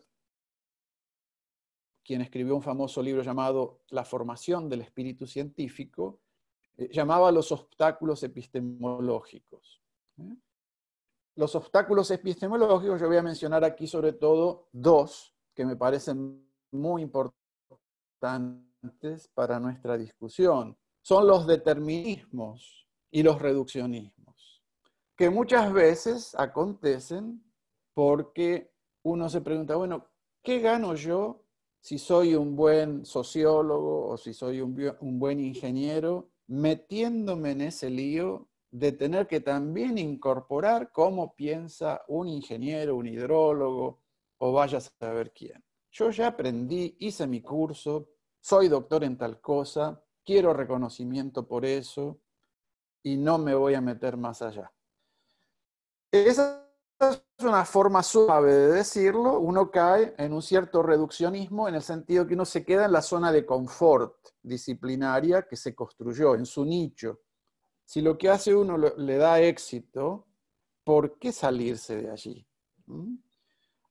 quien escribió un famoso libro llamado La formación del espíritu científico, eh, llamaba los obstáculos epistemológicos. ¿eh? Los obstáculos epistemológicos, yo voy a mencionar aquí sobre todo dos que me parecen muy importantes para nuestra discusión. Son los determinismos y los reduccionismos, que muchas veces acontecen porque uno se pregunta, bueno, ¿qué gano yo si soy un buen sociólogo o si soy un, buen ingeniero, metiéndome en ese lío de tener que también incorporar cómo piensa un ingeniero, un hidrólogo o vaya a saber quién. Yo ya aprendí, hice mi curso, soy doctor en tal cosa, quiero reconocimiento por eso y no me voy a meter más allá es una forma suave de decirlo, uno cae en un cierto reduccionismo en el sentido que uno se queda en la zona de confort disciplinaria que se construyó, en su nicho. Si lo que hace uno le da éxito, ¿por qué salirse de allí? ¿Mm?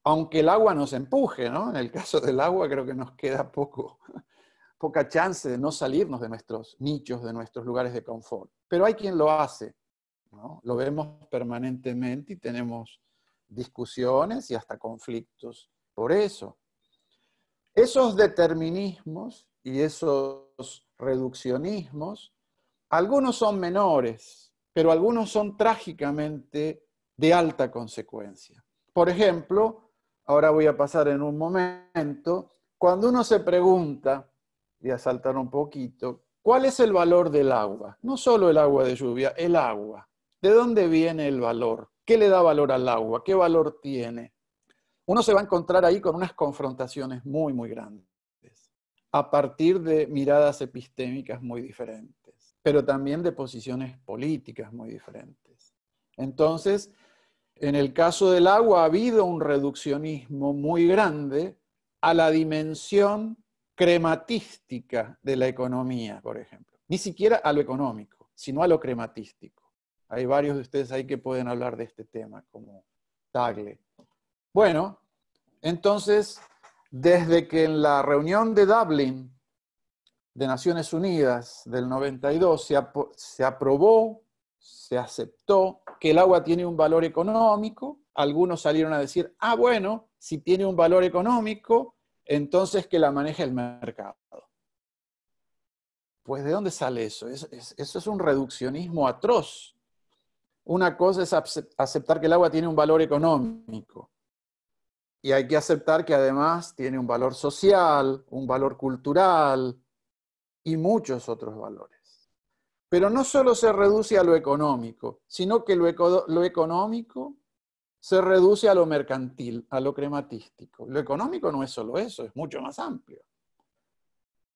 Aunque el agua nos empuje, ¿no? En el caso del agua creo que nos queda poca chance de no salirnos de nuestros nichos, de nuestros lugares de confort. Pero hay quien lo hace. Lo vemos permanentemente y tenemos discusiones y hasta conflictos por eso. Esos determinismos y esos reduccionismos, algunos son menores, pero algunos son trágicamente de alta consecuencia. Por ejemplo, ahora voy a pasar en un momento, cuando uno se pregunta, voy a saltar un poquito, ¿cuál es el valor del agua? No solo el agua de lluvia, el agua. ¿De dónde viene el valor? ¿Qué le da valor al agua? ¿Qué valor tiene? Uno se va a encontrar ahí con unas confrontaciones muy, muy grandes, a partir de miradas epistémicas muy diferentes, pero también de posiciones políticas muy diferentes. Entonces, en el caso del agua ha habido un reduccionismo muy grande a la dimensión crematística de la economía, por ejemplo. Ni siquiera a lo económico, sino a lo crematístico. Hay varios de ustedes ahí que pueden hablar de este tema, como Tagle. Bueno, entonces, desde que en la reunión de Dublín de Naciones Unidas del 92 se, aprobó, se aceptó que el agua tiene un valor económico, algunos salieron a decir, ah, bueno, si tiene un valor económico, entonces que la maneje el mercado. Pues ¿de dónde sale eso? eso es un reduccionismo atroz una cosa es aceptar que el agua tiene un valor económico. Y hay que aceptar que además tiene un valor social, un valor cultural y muchos otros valores. Pero no solo se reduce a lo económico, sino que lo, económico se reduce a lo mercantil, a lo crematístico. Lo económico no es solo eso, es mucho más amplio.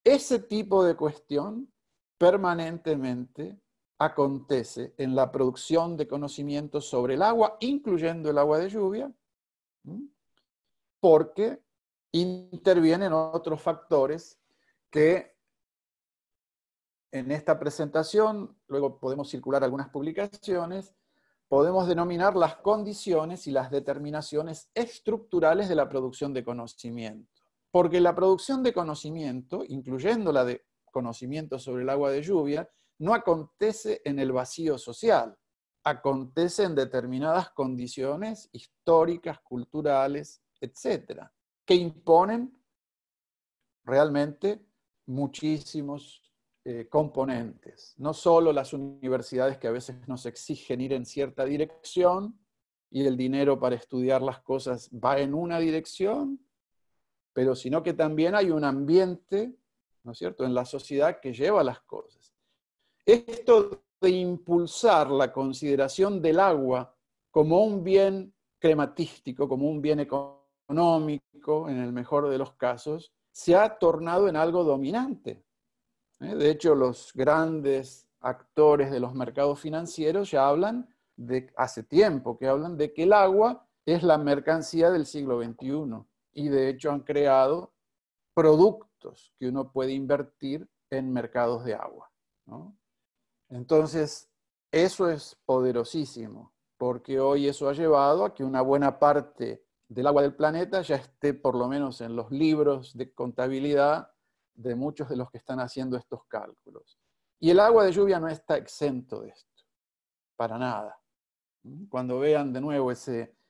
Ese tipo de cuestión permanentemente acontece en la producción de conocimiento sobre el agua, incluyendo el agua de lluvia, porque intervienen otros factores que en esta presentación, luego podemos circular algunas publicaciones, podemos denominar las condiciones y las determinaciones estructurales de la producción de conocimiento. Porque la producción de conocimiento, incluyendo la de conocimiento sobre el agua de lluvia, no acontece en el vacío social, acontece en determinadas condiciones históricas, culturales, etcétera, que imponen realmente muchísimos eh, componentes. No solo las universidades que a veces nos exigen ir en cierta dirección y el dinero para estudiar las cosas va en una dirección, pero sino que también hay un ambiente, ¿no es cierto?, en la sociedad que lleva las cosas. Esto de impulsar la consideración del agua como un bien crematístico, como un bien económico, en el mejor de los casos, se ha tornado en algo dominante. ¿eh? De hecho, los grandes actores de los mercados financieros ya hablan de, hace tiempo que hablan de que el agua es la mercancía del siglo XXI y de hecho han creado productos que uno puede invertir en mercados de agua. Entonces, eso es poderosísimo, porque hoy eso ha llevado a que una buena parte del agua del planeta ya esté por lo menos en los libros de contabilidad de muchos de los que están haciendo estos cálculos. Y el agua de lluvia no está exento de esto, para nada. ¿Mm? Cuando vean de nuevo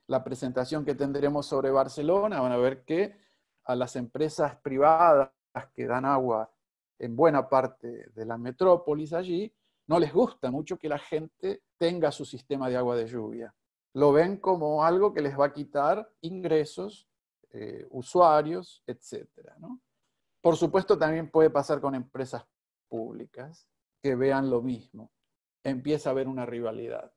la presentación que tendremos sobre Barcelona, van a ver que a las empresas privadas que dan agua en buena parte de la metrópolis allí, no les gusta mucho que la gente tenga su sistema de agua de lluvia. Lo ven como algo que les va a quitar ingresos, eh, usuarios, etc. Por supuesto, también puede pasar con empresas públicas que vean lo mismo. Empieza a haber una rivalidad.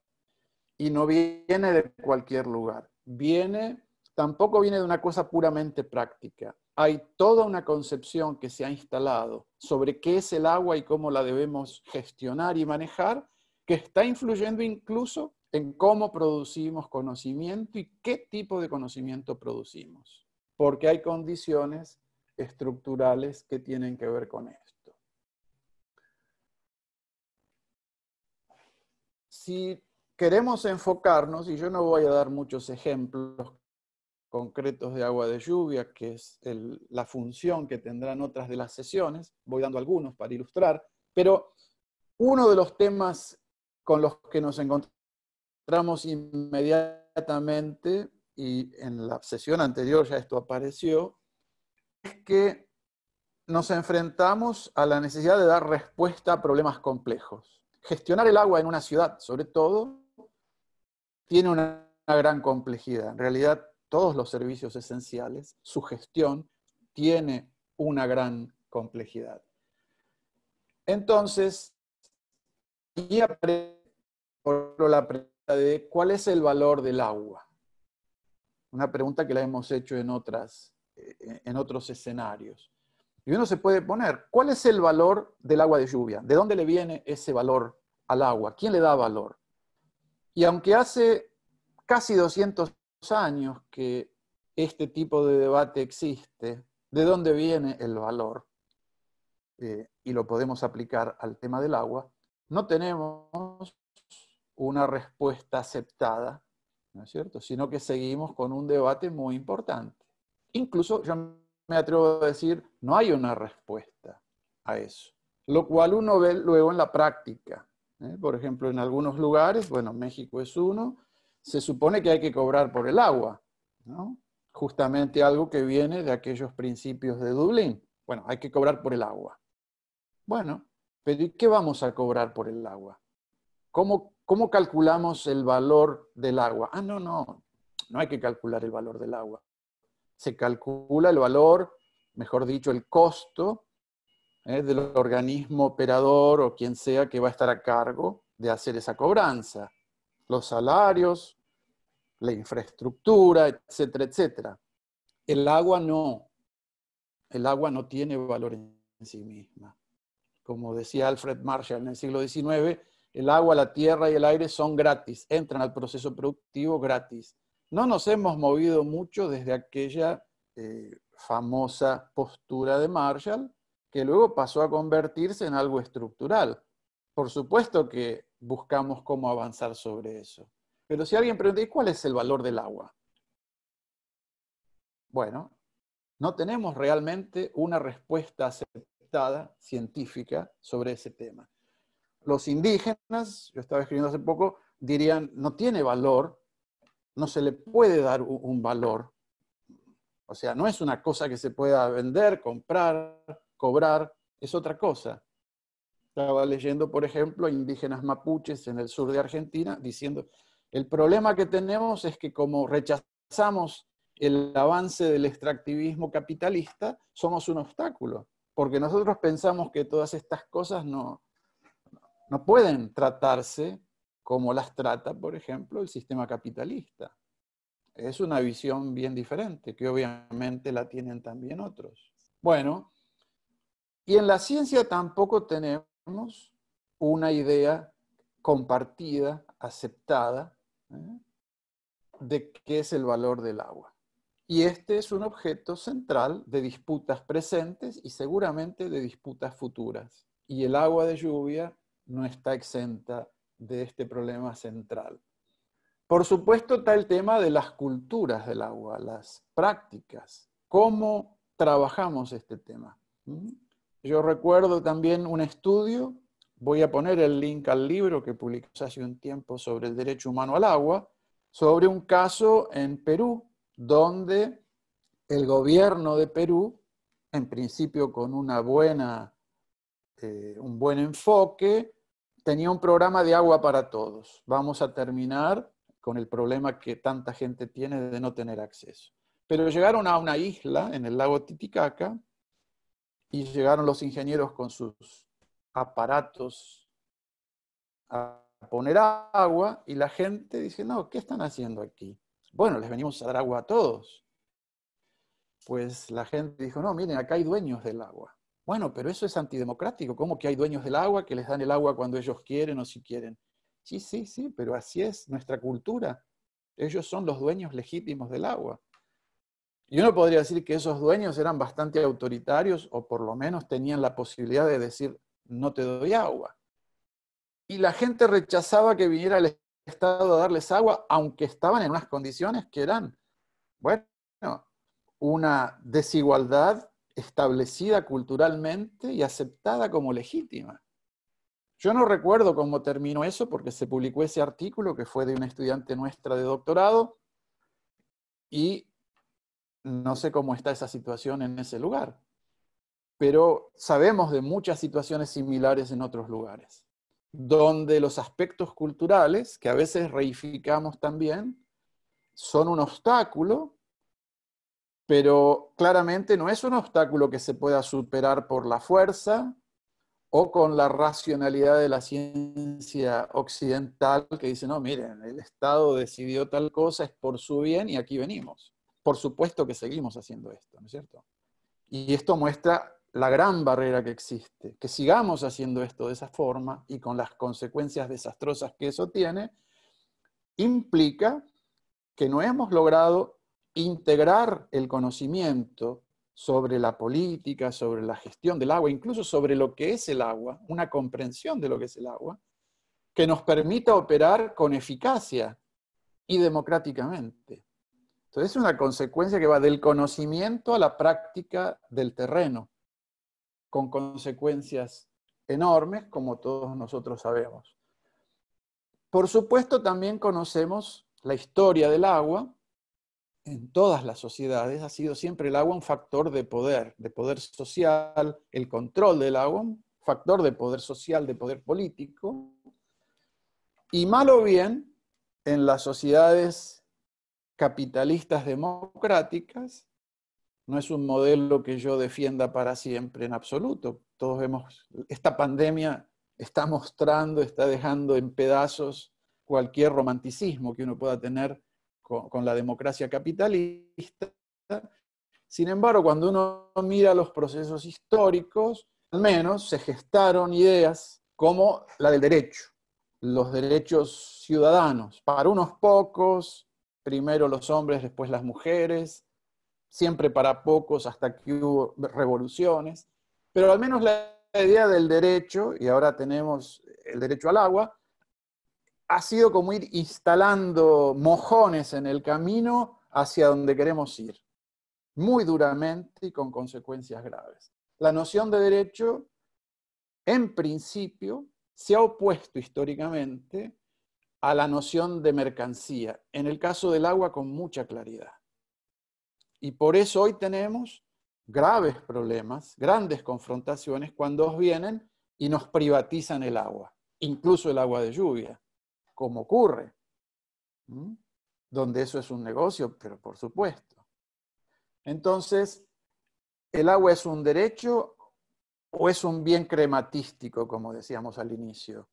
Y no viene de cualquier lugar. Viene, tampoco viene de una cosa puramente práctica hay toda una concepción que se ha instalado sobre qué es el agua y cómo la debemos gestionar y manejar, que está influyendo incluso en cómo producimos conocimiento y qué tipo de conocimiento producimos, porque hay condiciones estructurales que tienen que ver con esto. Si queremos enfocarnos, y yo no voy a dar muchos ejemplos concretos de agua de lluvia, que es la función que tendrán otras de las sesiones. Voy dando algunos para ilustrar, pero uno de los temas con los que nos encontramos inmediatamente, y en la sesión anterior ya esto apareció, es que nos enfrentamos a la necesidad de dar respuesta a problemas complejos. Gestionar el agua en una ciudad, sobre todo, tiene una, una gran complejidad. En realidad, todos los servicios esenciales, su gestión tiene una gran complejidad. Entonces, y aparece por la pregunta de cuál es el valor del agua. Una pregunta que la hemos hecho en, otras, eh, en otros escenarios. Y uno se puede poner, ¿cuál es el valor del agua de lluvia? ¿De dónde le viene ese valor al agua? ¿Quién le da valor? Y aunque hace casi 200 años que este tipo de debate existe, de dónde viene el valor, eh, y lo podemos aplicar al tema del agua, no tenemos una respuesta aceptada, ¿no es cierto? Sino que seguimos con un debate muy importante. Incluso yo me atrevo a decir, no hay una respuesta a eso, lo cual uno ve luego en la práctica. ¿eh? Por ejemplo, en algunos lugares, bueno, México es uno, se supone que hay que cobrar por el agua, ¿no? justamente algo que viene de aquellos principios de Dublín. Bueno, hay que cobrar por el agua. Bueno, pero ¿y qué vamos a cobrar por el agua? ¿Cómo, ¿Cómo calculamos el valor del agua? Ah, no, no, no hay que calcular el valor del agua. Se calcula el valor, mejor dicho, el costo ¿eh? del organismo operador o quien sea que va a estar a cargo de hacer esa cobranza los salarios, la infraestructura, etcétera, etcétera. El agua no. El agua no tiene valor en sí misma. Como decía Alfred Marshall en el siglo XIX, el agua, la tierra y el aire son gratis, entran al proceso productivo gratis. No nos hemos movido mucho desde aquella eh, famosa postura de Marshall, que luego pasó a convertirse en algo estructural por supuesto que buscamos cómo avanzar sobre eso. Pero si alguien pregunta, ¿y cuál es el valor del agua? Bueno, no tenemos realmente una respuesta aceptada científica sobre ese tema. Los indígenas, yo estaba escribiendo hace poco, dirían, no tiene valor, no se le puede dar un valor. O sea, no es una cosa que se pueda vender, comprar, cobrar, es otra cosa. Estaba leyendo, por ejemplo, indígenas mapuches en el sur de Argentina diciendo, el problema que tenemos es que como rechazamos el avance del extractivismo capitalista, somos un obstáculo, porque nosotros pensamos que todas estas cosas no, no pueden tratarse como las trata, por ejemplo, el sistema capitalista. Es una visión bien diferente, que obviamente la tienen también otros. Bueno, y en la ciencia tampoco tenemos una idea compartida, aceptada, ¿eh? de qué es el valor del agua. Y este es un objeto central de disputas presentes y seguramente de disputas futuras. Y el agua de lluvia no está exenta de este problema central. Por supuesto está el tema de las culturas del agua, las prácticas, cómo trabajamos este tema. Yo recuerdo también un estudio, voy a poner el link al libro que publicamos hace un tiempo sobre el derecho humano al agua, sobre un caso en Perú donde el gobierno de Perú, en principio con una buena, eh, un buen enfoque, tenía un programa de agua para todos. Vamos a terminar con el problema que tanta gente tiene de no tener acceso. Pero llegaron a una isla en el lago Titicaca y llegaron los ingenieros con sus aparatos a poner agua y la gente dice, no, ¿qué están haciendo aquí? Bueno, les venimos a dar agua a todos. Pues la gente dijo, no, miren, acá hay dueños del agua. Bueno, pero eso es antidemocrático. ¿Cómo que hay dueños del agua que les dan el agua cuando ellos quieren o si quieren? Sí, sí, sí, pero así es nuestra cultura. Ellos son los dueños legítimos del agua. Y uno podría decir que esos dueños eran bastante autoritarios o por lo menos tenían la posibilidad de decir, no te doy agua. Y la gente rechazaba que viniera el Estado a darles agua, aunque estaban en unas condiciones que eran, bueno, una desigualdad establecida culturalmente y aceptada como legítima. Yo no recuerdo cómo terminó eso porque se publicó ese artículo que fue de una estudiante nuestra de doctorado y no sé cómo está esa situación en ese lugar, pero sabemos de muchas situaciones similares en otros lugares, donde los aspectos culturales, que a veces reificamos también, son un obstáculo, pero claramente no es un obstáculo que se pueda superar por la fuerza o con la racionalidad de la ciencia occidental que dice, no, miren, el Estado decidió tal cosa, es por su bien y aquí venimos por supuesto que seguimos haciendo esto, ¿no es cierto? Y esto muestra la gran barrera que existe, que sigamos haciendo esto de esa forma y con las consecuencias desastrosas que eso tiene, implica que no hemos logrado integrar el conocimiento sobre la política, sobre la gestión del agua, incluso sobre lo que es el agua, una comprensión de lo que es el agua, que nos permita operar con eficacia y democráticamente. Entonces es una consecuencia que va del conocimiento a la práctica del terreno, con consecuencias enormes, como todos nosotros sabemos. Por supuesto, también conocemos la historia del agua. En todas las sociedades ha sido siempre el agua un factor de poder, de poder social, el control del agua, un factor de poder social, de poder político. Y mal o bien, en las sociedades capitalistas democráticas, no es un modelo que yo defienda para siempre en absoluto. Todos vemos, esta pandemia está mostrando, está dejando en pedazos cualquier romanticismo que uno pueda tener con, con la democracia capitalista. Sin embargo, cuando uno mira los procesos históricos, al menos se gestaron ideas como la del derecho, los derechos ciudadanos, para unos pocos, primero los hombres, después las mujeres, siempre para pocos hasta que hubo revoluciones, pero al menos la idea del derecho, y ahora tenemos el derecho al agua, ha sido como ir instalando mojones en el camino hacia donde queremos ir, muy duramente y con consecuencias graves. La noción de derecho, en principio, se ha opuesto históricamente a la noción de mercancía, en el caso del agua con mucha claridad. Y por eso hoy tenemos graves problemas, grandes confrontaciones cuando vienen y nos privatizan el agua, incluso el agua de lluvia, como ocurre, donde eso es un negocio, pero por supuesto. Entonces, ¿el agua es un derecho o es un bien crematístico, como decíamos al inicio?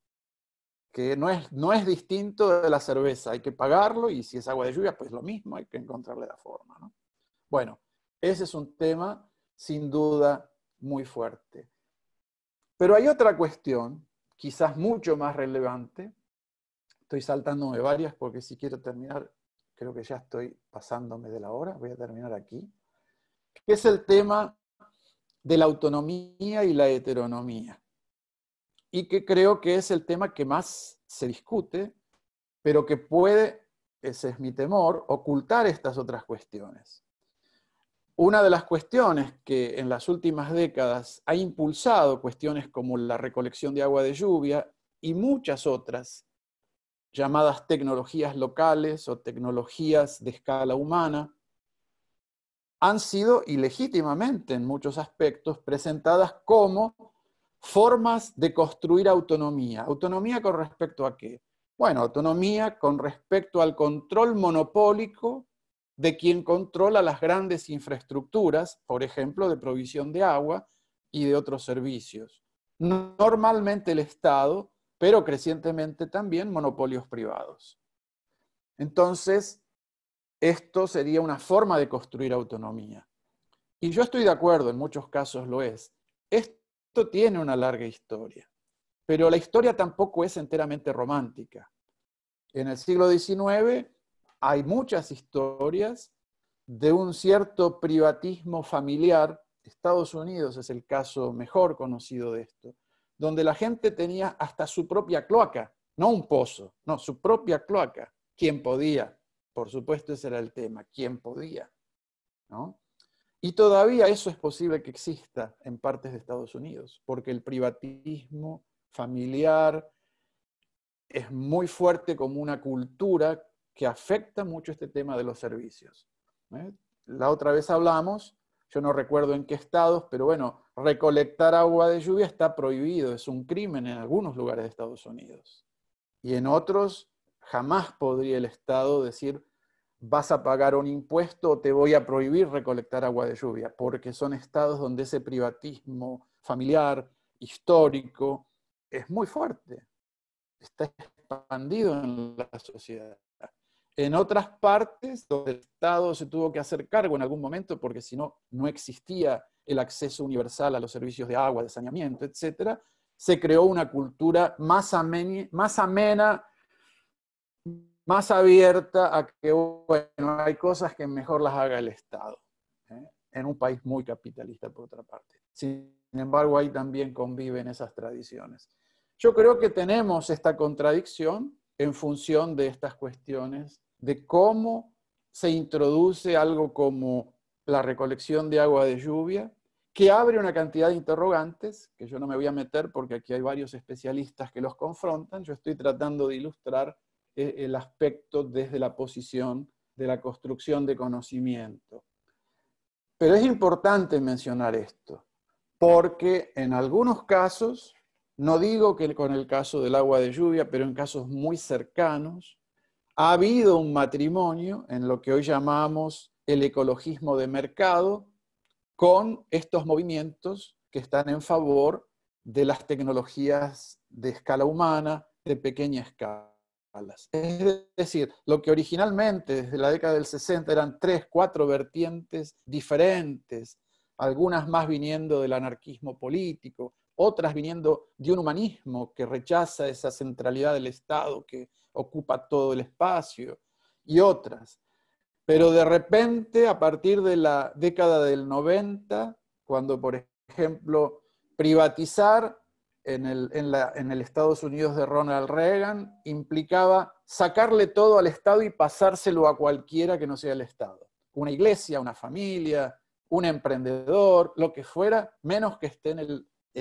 que no es, no es distinto de la cerveza, hay que pagarlo y si es agua de lluvia, pues lo mismo, hay que encontrarle la forma. ¿no? Bueno, ese es un tema sin duda muy fuerte. Pero hay otra cuestión, quizás mucho más relevante, estoy saltándome varias porque si quiero terminar, creo que ya estoy pasándome de la hora, voy a terminar aquí, que es el tema de la autonomía y la heteronomía y que creo que es el tema que más se discute, pero que puede, ese es mi temor, ocultar estas otras cuestiones. Una de las cuestiones que en las últimas décadas ha impulsado cuestiones como la recolección de agua de lluvia y muchas otras llamadas tecnologías locales o tecnologías de escala humana, han sido ilegítimamente en muchos aspectos presentadas como formas de construir autonomía. ¿Autonomía con respecto a qué? Bueno, autonomía con respecto al control monopólico de quien controla las grandes infraestructuras, por ejemplo, de provisión de agua y de otros servicios. Normalmente el Estado, pero crecientemente también monopolios privados. Entonces, esto sería una forma de construir autonomía. Y yo estoy de acuerdo, en muchos casos lo es, tiene una larga historia, pero la historia tampoco es enteramente romántica. En el siglo XIX hay muchas historias de un cierto privatismo familiar. Estados Unidos es el caso mejor conocido de esto, donde la gente tenía hasta su propia cloaca, no un pozo, no, su propia cloaca. ¿Quién podía? Por supuesto, ese era el tema, ¿quién podía? ¿No? Y todavía eso es posible que exista en partes de Estados Unidos, porque el privatismo familiar es muy fuerte como una cultura que afecta mucho este tema de los servicios. ¿eh? La otra vez hablamos, yo no recuerdo en qué estados, pero bueno, recolectar agua de lluvia está prohibido, es un crimen en algunos lugares de Estados Unidos. Y en otros jamás podría el Estado decir, vas a pagar un impuesto o te voy a prohibir recolectar agua de lluvia, porque son estados donde ese privatismo familiar, histórico, es muy fuerte, está expandido en la sociedad. En otras partes, donde el Estado se tuvo que hacer cargo en algún momento, porque si no, no existía el acceso universal a los servicios de agua, de saneamiento, etc., se creó una cultura más, amena más abierta a que, bueno, hay cosas que mejor las haga el Estado, ¿eh? en un país muy capitalista por otra parte. Sin embargo, ahí también conviven esas tradiciones. Yo creo que tenemos esta contradicción en función de estas cuestiones, de cómo se introduce algo como la recolección de agua de lluvia, que abre una cantidad de interrogantes, que yo no me voy a meter porque aquí hay varios especialistas que los confrontan, yo estoy tratando de ilustrar e-, el aspecto desde la posición de la construcción de conocimiento. Pero es importante mencionar esto, porque en algunos casos, no digo que con el caso del agua de lluvia, pero en casos muy cercanos, ha habido un matrimonio en lo que hoy llamamos el ecologismo de mercado con estos movimientos que están en favor de las tecnologías de escala humana, de pequeña escala. Es decir, lo que originalmente desde la década del 60 eran tres, cuatro vertientes diferentes, algunas más viniendo del anarquismo político, otras viniendo de un humanismo que rechaza esa centralidad del Estado que ocupa todo el espacio, y otras. Pero de repente, a partir de la década del 90, cuando, por ejemplo, privatizar en, el, Estados Unidos de Ronald Reagan implicaba sacarle todo al Estado y pasárselo a cualquiera que no sea el Estado. Una iglesia, una familia, un emprendedor, lo que fuera, menos que esté en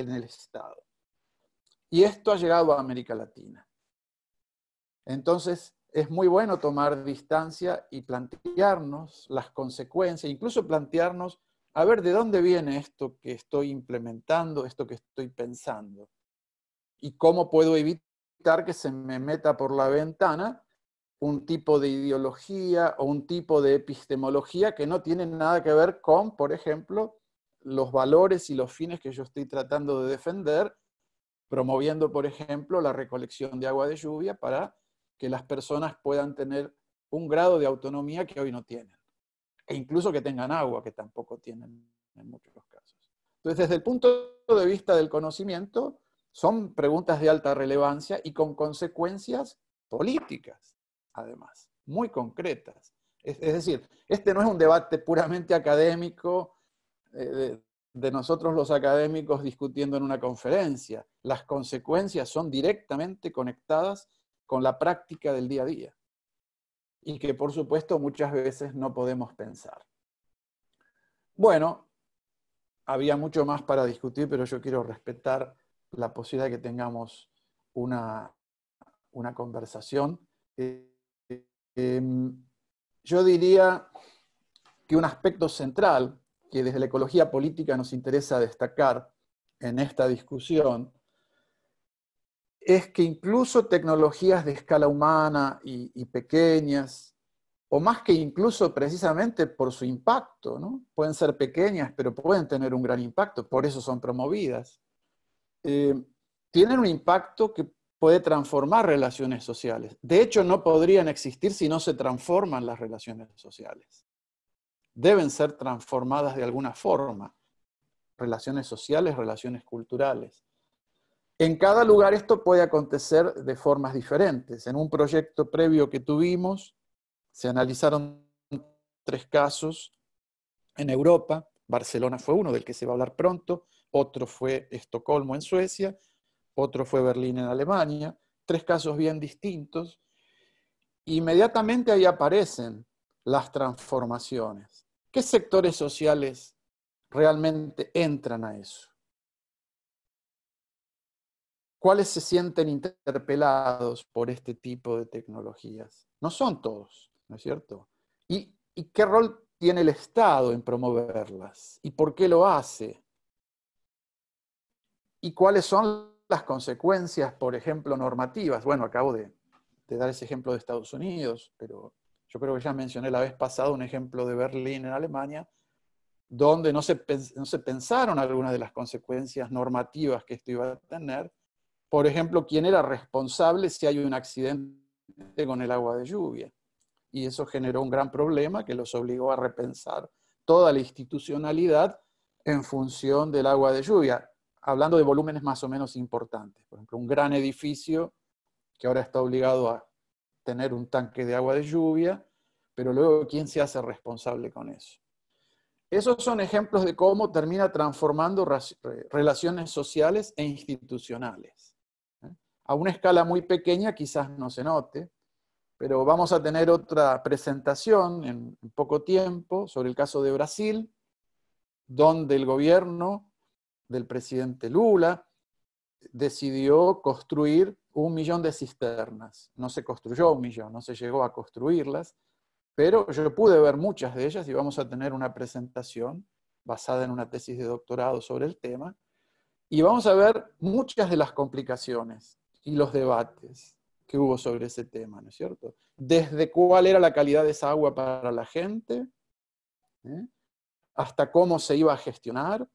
el Estado. Y esto ha llegado a América Latina. Entonces, es muy bueno tomar distancia y plantearnos las consecuencias, incluso plantearnos, a ver, ¿de dónde viene esto que estoy implementando, esto que estoy pensando? y cómo puedo evitar que se me meta por la ventana un tipo de ideología o un tipo de epistemología que no tiene nada que ver con, por ejemplo, los valores y los fines que yo estoy tratando de defender, promoviendo, por ejemplo, la recolección de agua de lluvia para que las personas puedan tener un grado de autonomía que hoy no tienen, e incluso que tengan agua, que tampoco tienen en muchos casos. Entonces, desde el punto de vista del conocimiento, son preguntas de alta relevancia y con consecuencias políticas, además, muy concretas. Es, decir, este no es un debate puramente académico eh, de nosotros los académicos discutiendo en una conferencia. Las consecuencias son directamente conectadas con la práctica del día a día y que por supuesto muchas veces no podemos pensar. Bueno, había mucho más para discutir, pero yo quiero respetar la posibilidad de que tengamos una, conversación. Eh, em, yo diría que un aspecto central que desde la ecología política nos interesa destacar en esta discusión es que incluso tecnologías de escala humana y, y pequeñas, o más que incluso precisamente por su impacto, ¿no? pueden ser pequeñas, pero pueden tener un gran impacto, por eso son promovidas eh, tienen un impacto que puede transformar relaciones sociales. De hecho, no podrían existir si no se transforman las relaciones sociales. Deben ser transformadas de alguna forma. Relaciones sociales, relaciones culturales. En cada lugar esto puede acontecer de formas diferentes. En un proyecto previo que tuvimos, se analizaron tres casos en Europa. Barcelona fue uno del que se va a hablar pronto otro fue Estocolmo en Suecia, otro fue Berlín en Alemania, tres casos bien distintos. Inmediatamente ahí aparecen las transformaciones. ¿Qué sectores sociales realmente entran a eso? ¿Cuáles se sienten interpelados por este tipo de tecnologías? No son todos, ¿no es cierto? ¿Y, y qué rol tiene el Estado en promoverlas? ¿Y por qué lo hace? y cuáles son las consecuencias, por ejemplo, normativas. Bueno, acabo de, dar ese ejemplo de Estados Unidos, pero yo creo que ya mencioné la vez pasada un ejemplo de Berlín en Alemania, donde no se, no se, pensaron algunas de las consecuencias normativas que esto iba a tener. Por ejemplo, quién era responsable si hay un accidente con el agua de lluvia. Y eso generó un gran problema que los obligó a repensar toda la institucionalidad en función del agua de lluvia hablando de volúmenes más o menos importantes. Por ejemplo, un gran edificio que ahora está obligado a tener un tanque de agua de lluvia, pero luego quién se hace responsable con eso. Esos son ejemplos de cómo termina transformando relaciones sociales e institucionales. ¿eh? A una escala muy pequeña quizás no se note, pero vamos a tener otra presentación en poco tiempo sobre el caso de Brasil, donde el gobierno del presidente Lula, decidió construir un millón de cisternas. No se construyó un millón, no se llegó a construirlas, pero yo pude ver muchas de ellas y vamos a tener una presentación basada en una tesis de doctorado sobre el tema. Y vamos a ver muchas de las complicaciones y los debates que hubo sobre ese tema, ¿no es cierto? Desde cuál era la calidad de esa agua para la gente, ¿eh? hasta cómo se iba a gestionar,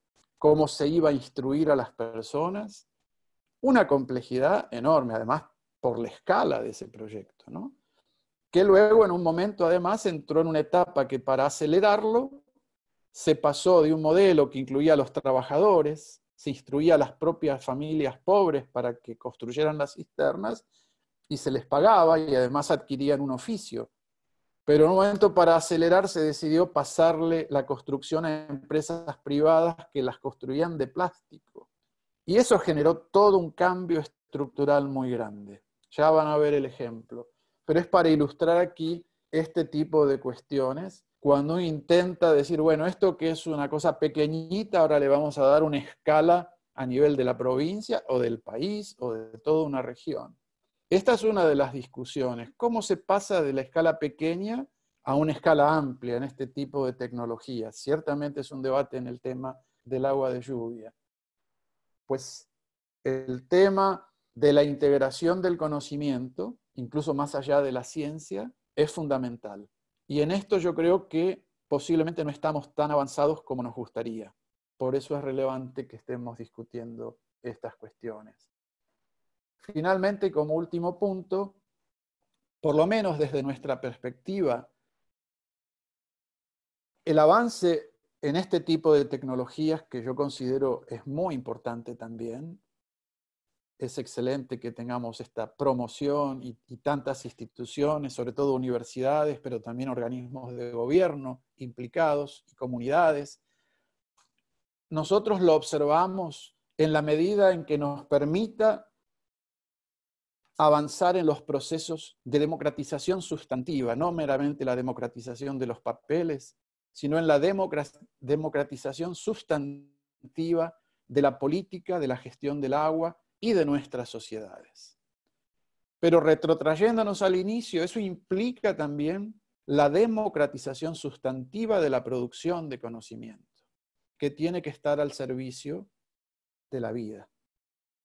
cómo se iba a instruir a las personas, una complejidad enorme, además por la escala de ese proyecto, que luego en un momento además entró en una etapa que para acelerarlo se pasó de un modelo que incluía a los trabajadores, se instruía a las propias familias pobres para que construyeran las cisternas y se les pagaba y además adquirían un oficio pero en un momento para acelerar se decidió pasarle la construcción a empresas privadas que las construían de plástico. Y eso generó todo un cambio estructural muy grande. Ya van a ver el ejemplo. Pero es para ilustrar aquí este tipo de cuestiones. Cuando uno intenta decir, bueno, esto que es una cosa pequeñita, ahora le vamos a dar una escala a nivel de la provincia o del país o de toda una región. Esta es una de las discusiones. ¿Cómo se pasa de la escala pequeña a una escala amplia en este tipo de tecnologías? Ciertamente es un debate en el tema del agua de lluvia. Pues el tema de la integración del conocimiento, incluso más allá de la ciencia, es fundamental. Y en esto yo creo que posiblemente no estamos tan avanzados como nos gustaría. Por eso es relevante que estemos discutiendo estas cuestiones. Finalmente, como último punto, por lo menos desde nuestra perspectiva, el avance en este tipo de tecnologías, que yo considero es muy importante también, es excelente que tengamos esta promoción y, y, tantas instituciones, sobre todo universidades, pero también organismos de gobierno implicados y comunidades. Nosotros lo observamos en la medida en que nos permita avanzar en los procesos de democratización sustantiva, no meramente la democratización de los papeles, sino en la democratización sustantiva de la política, de la gestión del agua y de nuestras sociedades. Pero retrotrayéndonos al inicio, eso implica también la democratización sustantiva de la producción de conocimiento, que tiene que estar al servicio de la vida,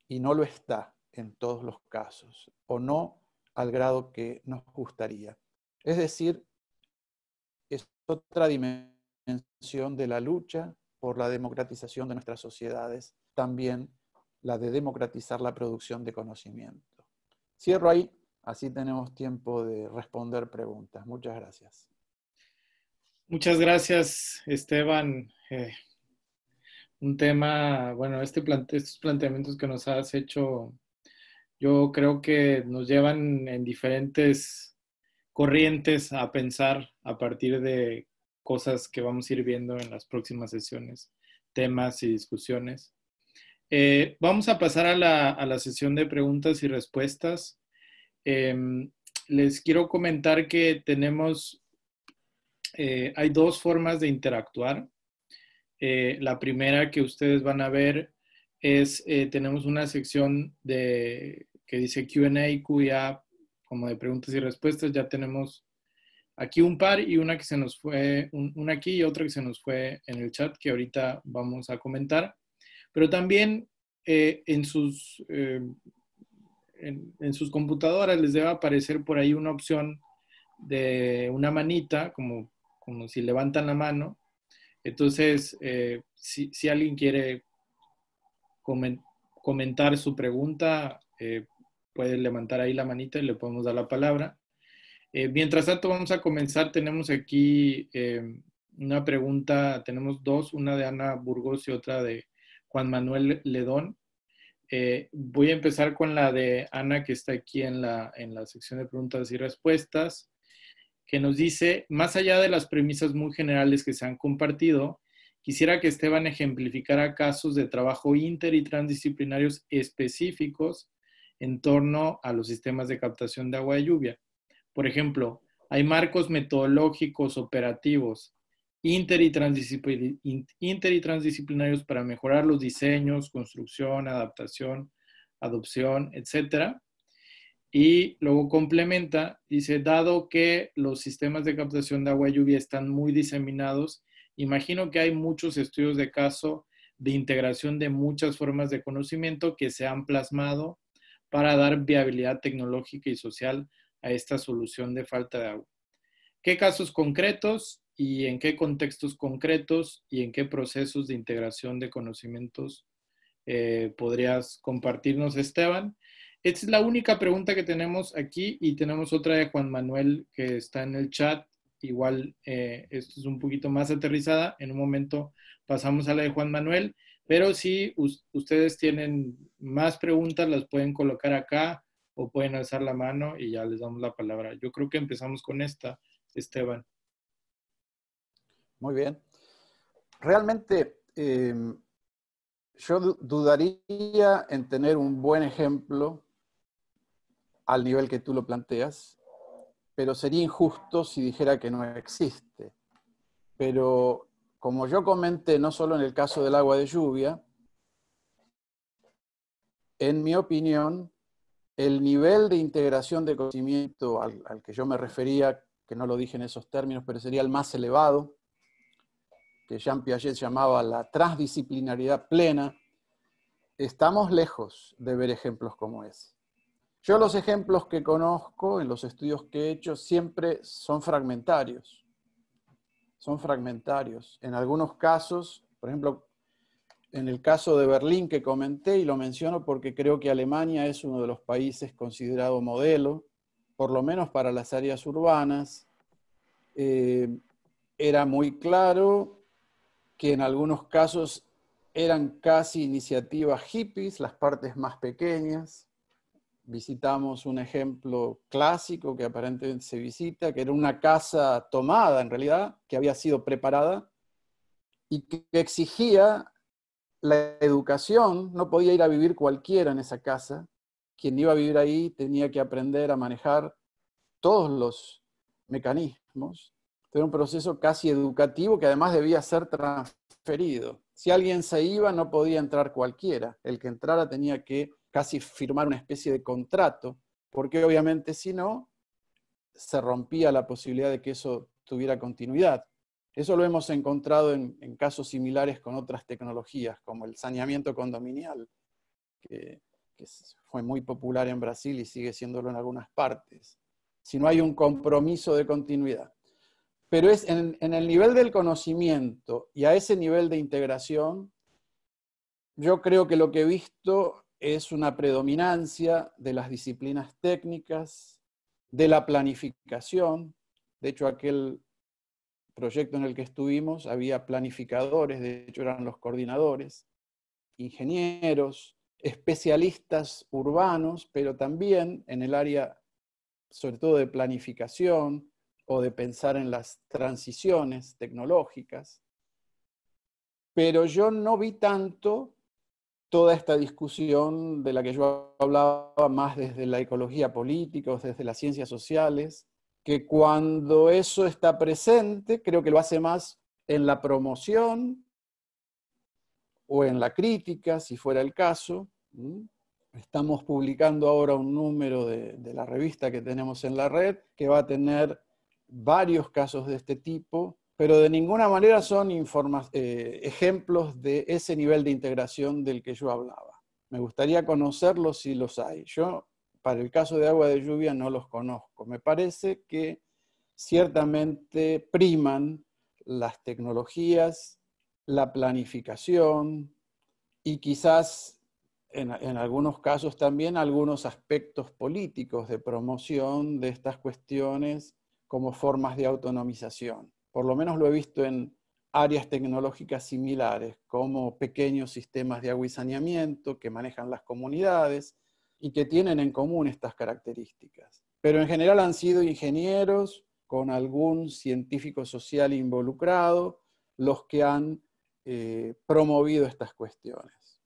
y no lo está en todos los casos o no al grado que nos gustaría. Es decir, es otra dimensión de la lucha por la democratización de nuestras sociedades, también la de democratizar la producción de conocimiento. Cierro ahí, así tenemos tiempo de responder preguntas. Muchas gracias. Muchas gracias, Esteban. Eh, un tema, bueno, este estos planteamientos que nos has hecho yo creo que nos llevan en diferentes corrientes a pensar a partir de cosas que vamos a ir viendo en las próximas sesiones, temas y discusiones. Eh, vamos a pasar a la, a la, sesión de preguntas y respuestas. Em, les quiero comentar que tenemos, eh, hay dos formas de interactuar. Eh, la primera que ustedes van a ver es, tenemos una sección de que dice QA, QA, como de preguntas y respuestas. Ya tenemos aquí un par y una que se nos fue, una aquí y otra que se nos fue en el chat que ahorita vamos a comentar. Pero también eh, en, sus, eh, en, sus computadoras les debe aparecer por ahí una opción de una manita, como, como si levantan la mano. Entonces, eh, si, alguien quiere comentar su pregunta, eh, puede levantar ahí la manita y le podemos dar la palabra. Eh, mientras tanto, vamos a comenzar. Tenemos aquí eh, una pregunta, tenemos dos, una de Ana Burgos y otra de Juan Manuel Ledón. Eh, voy a empezar con la de Ana, que está aquí en en la sección de preguntas y respuestas, que nos dice, más allá de las premisas muy generales que se han compartido, quisiera que Esteban ejemplificara casos de trabajo inter y transdisciplinarios específicos en torno a los sistemas de captación de agua de lluvia. Por ejemplo, hay marcos metodológicos operativos inter y, transdisciplinarios para mejorar los diseños, construcción, adaptación, adopción, etcétera. Y luego complementa, dice, dado que los sistemas de captación de agua de lluvia están muy diseminados, imagino que hay muchos estudios de caso de integración de muchas formas de conocimiento que se han plasmado para dar viabilidad tecnológica y social a esta solución de falta de agua. ¿Qué casos concretos y en qué contextos concretos y en qué procesos de integración de conocimientos eh, podrías compartirnos, Esteban? Esta es la única pregunta que tenemos aquí y tenemos otra de Juan Manuel que está en el chat. Igual, eh, esto es un poquito más aterrizada. En un momento pasamos a la de Juan Manuel. Pero si ustedes tienen más preguntas, las pueden colocar acá o pueden alzar la mano y ya les damos la palabra. Yo creo que empezamos con esta, Esteban. Muy bien. Realmente em, yo dudaría en tener un buen ejemplo al nivel que tú lo planteas, pero sería injusto si dijera que no existe. Pero como yo comenté, no solo en el caso del agua de lluvia, en mi opinión, el nivel de integración de conocimiento al, que yo me refería, que no lo dije en esos términos, pero sería el más elevado, que Jean Piaget llamaba la transdisciplinaridad plena, estamos lejos de ver ejemplos como ese. Yo los ejemplos que conozco en los estudios que he hecho siempre son fragmentarios son fragmentarios. En algunos casos, por ejemplo, en el caso de Berlín que comenté y lo menciono porque creo que Alemania es uno de los países considerado modelo, por lo menos para las áreas urbanas, eh, era muy claro que en algunos casos eran casi iniciativas hippies, las partes más pequeñas, visitamos un ejemplo clásico que aparentemente se visita, que era una casa tomada en realidad, que había sido preparada y que exigía la educación, no podía ir a vivir cualquiera en esa casa, quien iba a vivir ahí tenía que aprender a manejar todos los mecanismos, era un proceso casi educativo que además debía ser transferido. Si alguien se iba, no podía entrar cualquiera, el que entrara tenía que casi firmar una especie de contrato, porque obviamente si no, se rompía la posibilidad de que eso tuviera continuidad. Eso lo hemos encontrado en, casos similares con otras tecnologías, como el saneamiento condominial, que, fue muy popular en Brasil y sigue siéndolo en algunas partes, si no hay un compromiso de continuidad. Pero es en, el nivel del conocimiento y a ese nivel de integración, yo creo que lo que he visto es una predominancia de las disciplinas técnicas, de la planificación. De hecho, aquel proyecto en el que estuvimos había planificadores, de hecho eran los coordinadores, ingenieros, especialistas urbanos, pero también en el área sobre todo de planificación o de pensar en las transiciones tecnológicas. Pero yo no vi tanto toda esta discusión de la que yo hablaba más desde la ecología política, o desde las ciencias sociales, que cuando eso está presente, creo que lo hace más en la promoción o en la crítica, si fuera el caso. Estamos publicando ahora un número de la revista que tenemos en la red que va a tener varios casos de este tipo pero de ninguna manera son eh, ejemplos de ese nivel de integración del que yo hablaba. Me gustaría conocerlos si los hay. Yo, para el caso de agua de lluvia, no los conozco. Me parece que ciertamente priman las tecnologías, la planificación y quizás en, algunos casos también algunos aspectos políticos de promoción de estas cuestiones como formas de autonomización por lo menos lo he visto en áreas tecnológicas similares, como pequeños sistemas de agua saneamiento que manejan las comunidades y que tienen en común estas características. Pero en general han sido ingenieros con algún científico social involucrado los que han eh, promovido estas cuestiones.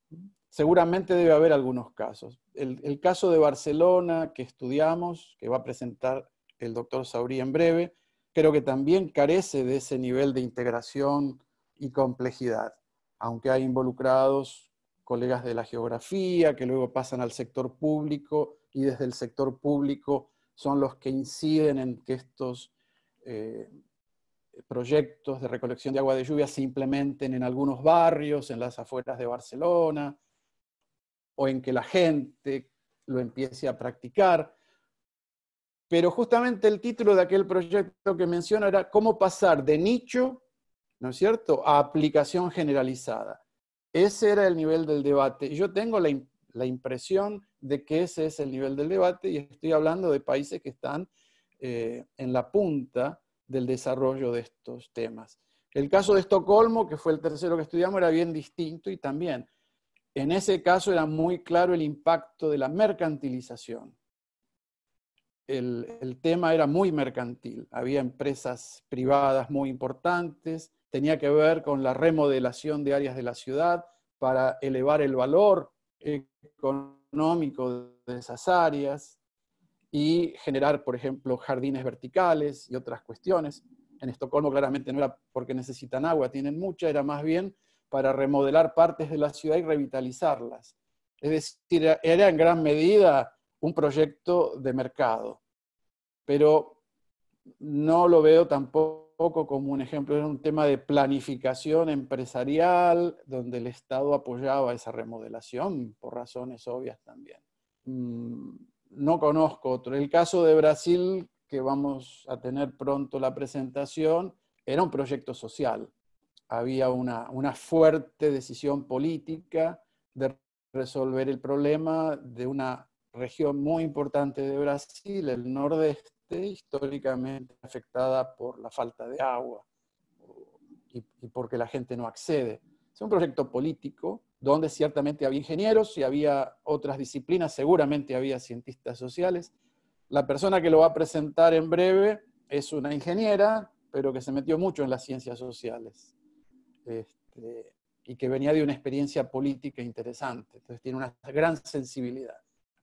Seguramente debe haber algunos casos. El, el caso de Barcelona que estudiamos, que va a presentar el doctor Saurí en breve, creo que también carece de ese nivel de integración y complejidad, aunque hay involucrados colegas de la geografía que luego pasan al sector público y desde el sector público son los que inciden en que estos eh, proyectos de recolección de agua de lluvia se implementen en algunos barrios, en las afueras de Barcelona, o en que la gente lo empiece a practicar. Pero justamente el título de aquel proyecto que menciono era cómo pasar de nicho, ¿no es cierto?, a aplicación generalizada. Ese era el nivel del debate. yo tengo la, impresión de que ese es el nivel del debate y estoy hablando de países que están eh, en la punta del desarrollo de estos temas. El caso de Estocolmo, que fue el tercero que estudiamos, era bien distinto y también en ese caso era muy claro el impacto de la mercantilización el, tema era muy mercantil. Había empresas privadas muy importantes, tenía que ver con la remodelación de áreas de la ciudad para elevar el valor económico de esas áreas y generar, por ejemplo, jardines verticales y otras cuestiones. En Estocolmo claramente no era porque necesitan agua, tienen mucha, era más bien para remodelar partes de la ciudad y revitalizarlas. Es decir, era en gran medida un proyecto de mercado, pero no lo veo tampoco como un ejemplo, era un tema de planificación empresarial, donde el Estado apoyaba esa remodelación, por razones obvias también. Mm, no conozco otro. El caso de Brasil, que vamos a tener pronto la presentación, era un proyecto social. Había una, una fuerte decisión política de resolver el problema de una región muy importante de Brasil, el nordeste, históricamente afectada por la falta de agua y, porque la gente no accede. Es un proyecto político donde ciertamente había ingenieros y había otras disciplinas, seguramente había cientistas sociales. La persona que lo va a presentar en breve es una ingeniera, pero que se metió mucho en las ciencias sociales este, y que venía de una experiencia política interesante. Entonces tiene una gran sensibilidad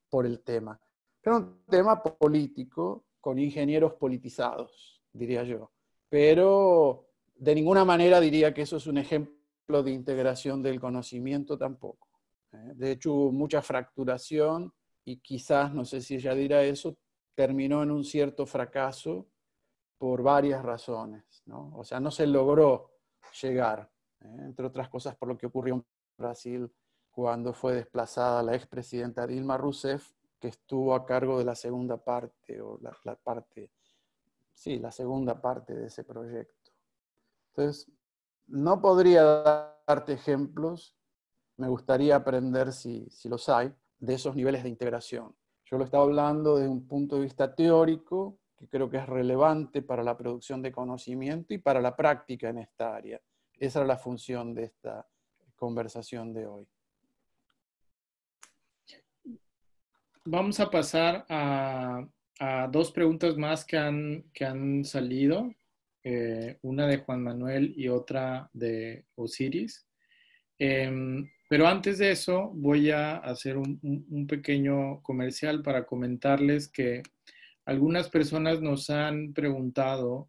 por el tema. Era un tema político con ingenieros politizados, diría yo. Pero de ninguna manera diría que eso es un ejemplo de integración del conocimiento tampoco. ¿eh? De hecho, hubo mucha fracturación y quizás, no sé si ella dirá eso, terminó en un cierto fracaso por varias razones. ¿no? O sea, no se logró llegar, ¿eh? entre otras cosas por lo que ocurrió en Brasil cuando fue desplazada la expresidenta Dilma Rousseff, que estuvo a cargo de la segunda parte, o la, parte, sí, la segunda parte de ese proyecto. Entonces, no podría darte ejemplos, me gustaría aprender si, si los hay, de esos niveles de integración. Yo lo estaba hablando desde un punto de vista teórico, que creo que es relevante para la producción de conocimiento y para la práctica en esta área. Esa era la función de esta conversación de hoy. vamos a pasar a, dos preguntas más que han, que han salido, eh, una de Juan Manuel y otra de Osiris. Em, pero antes de eso, voy a hacer un, pequeño comercial para comentarles que algunas personas nos han preguntado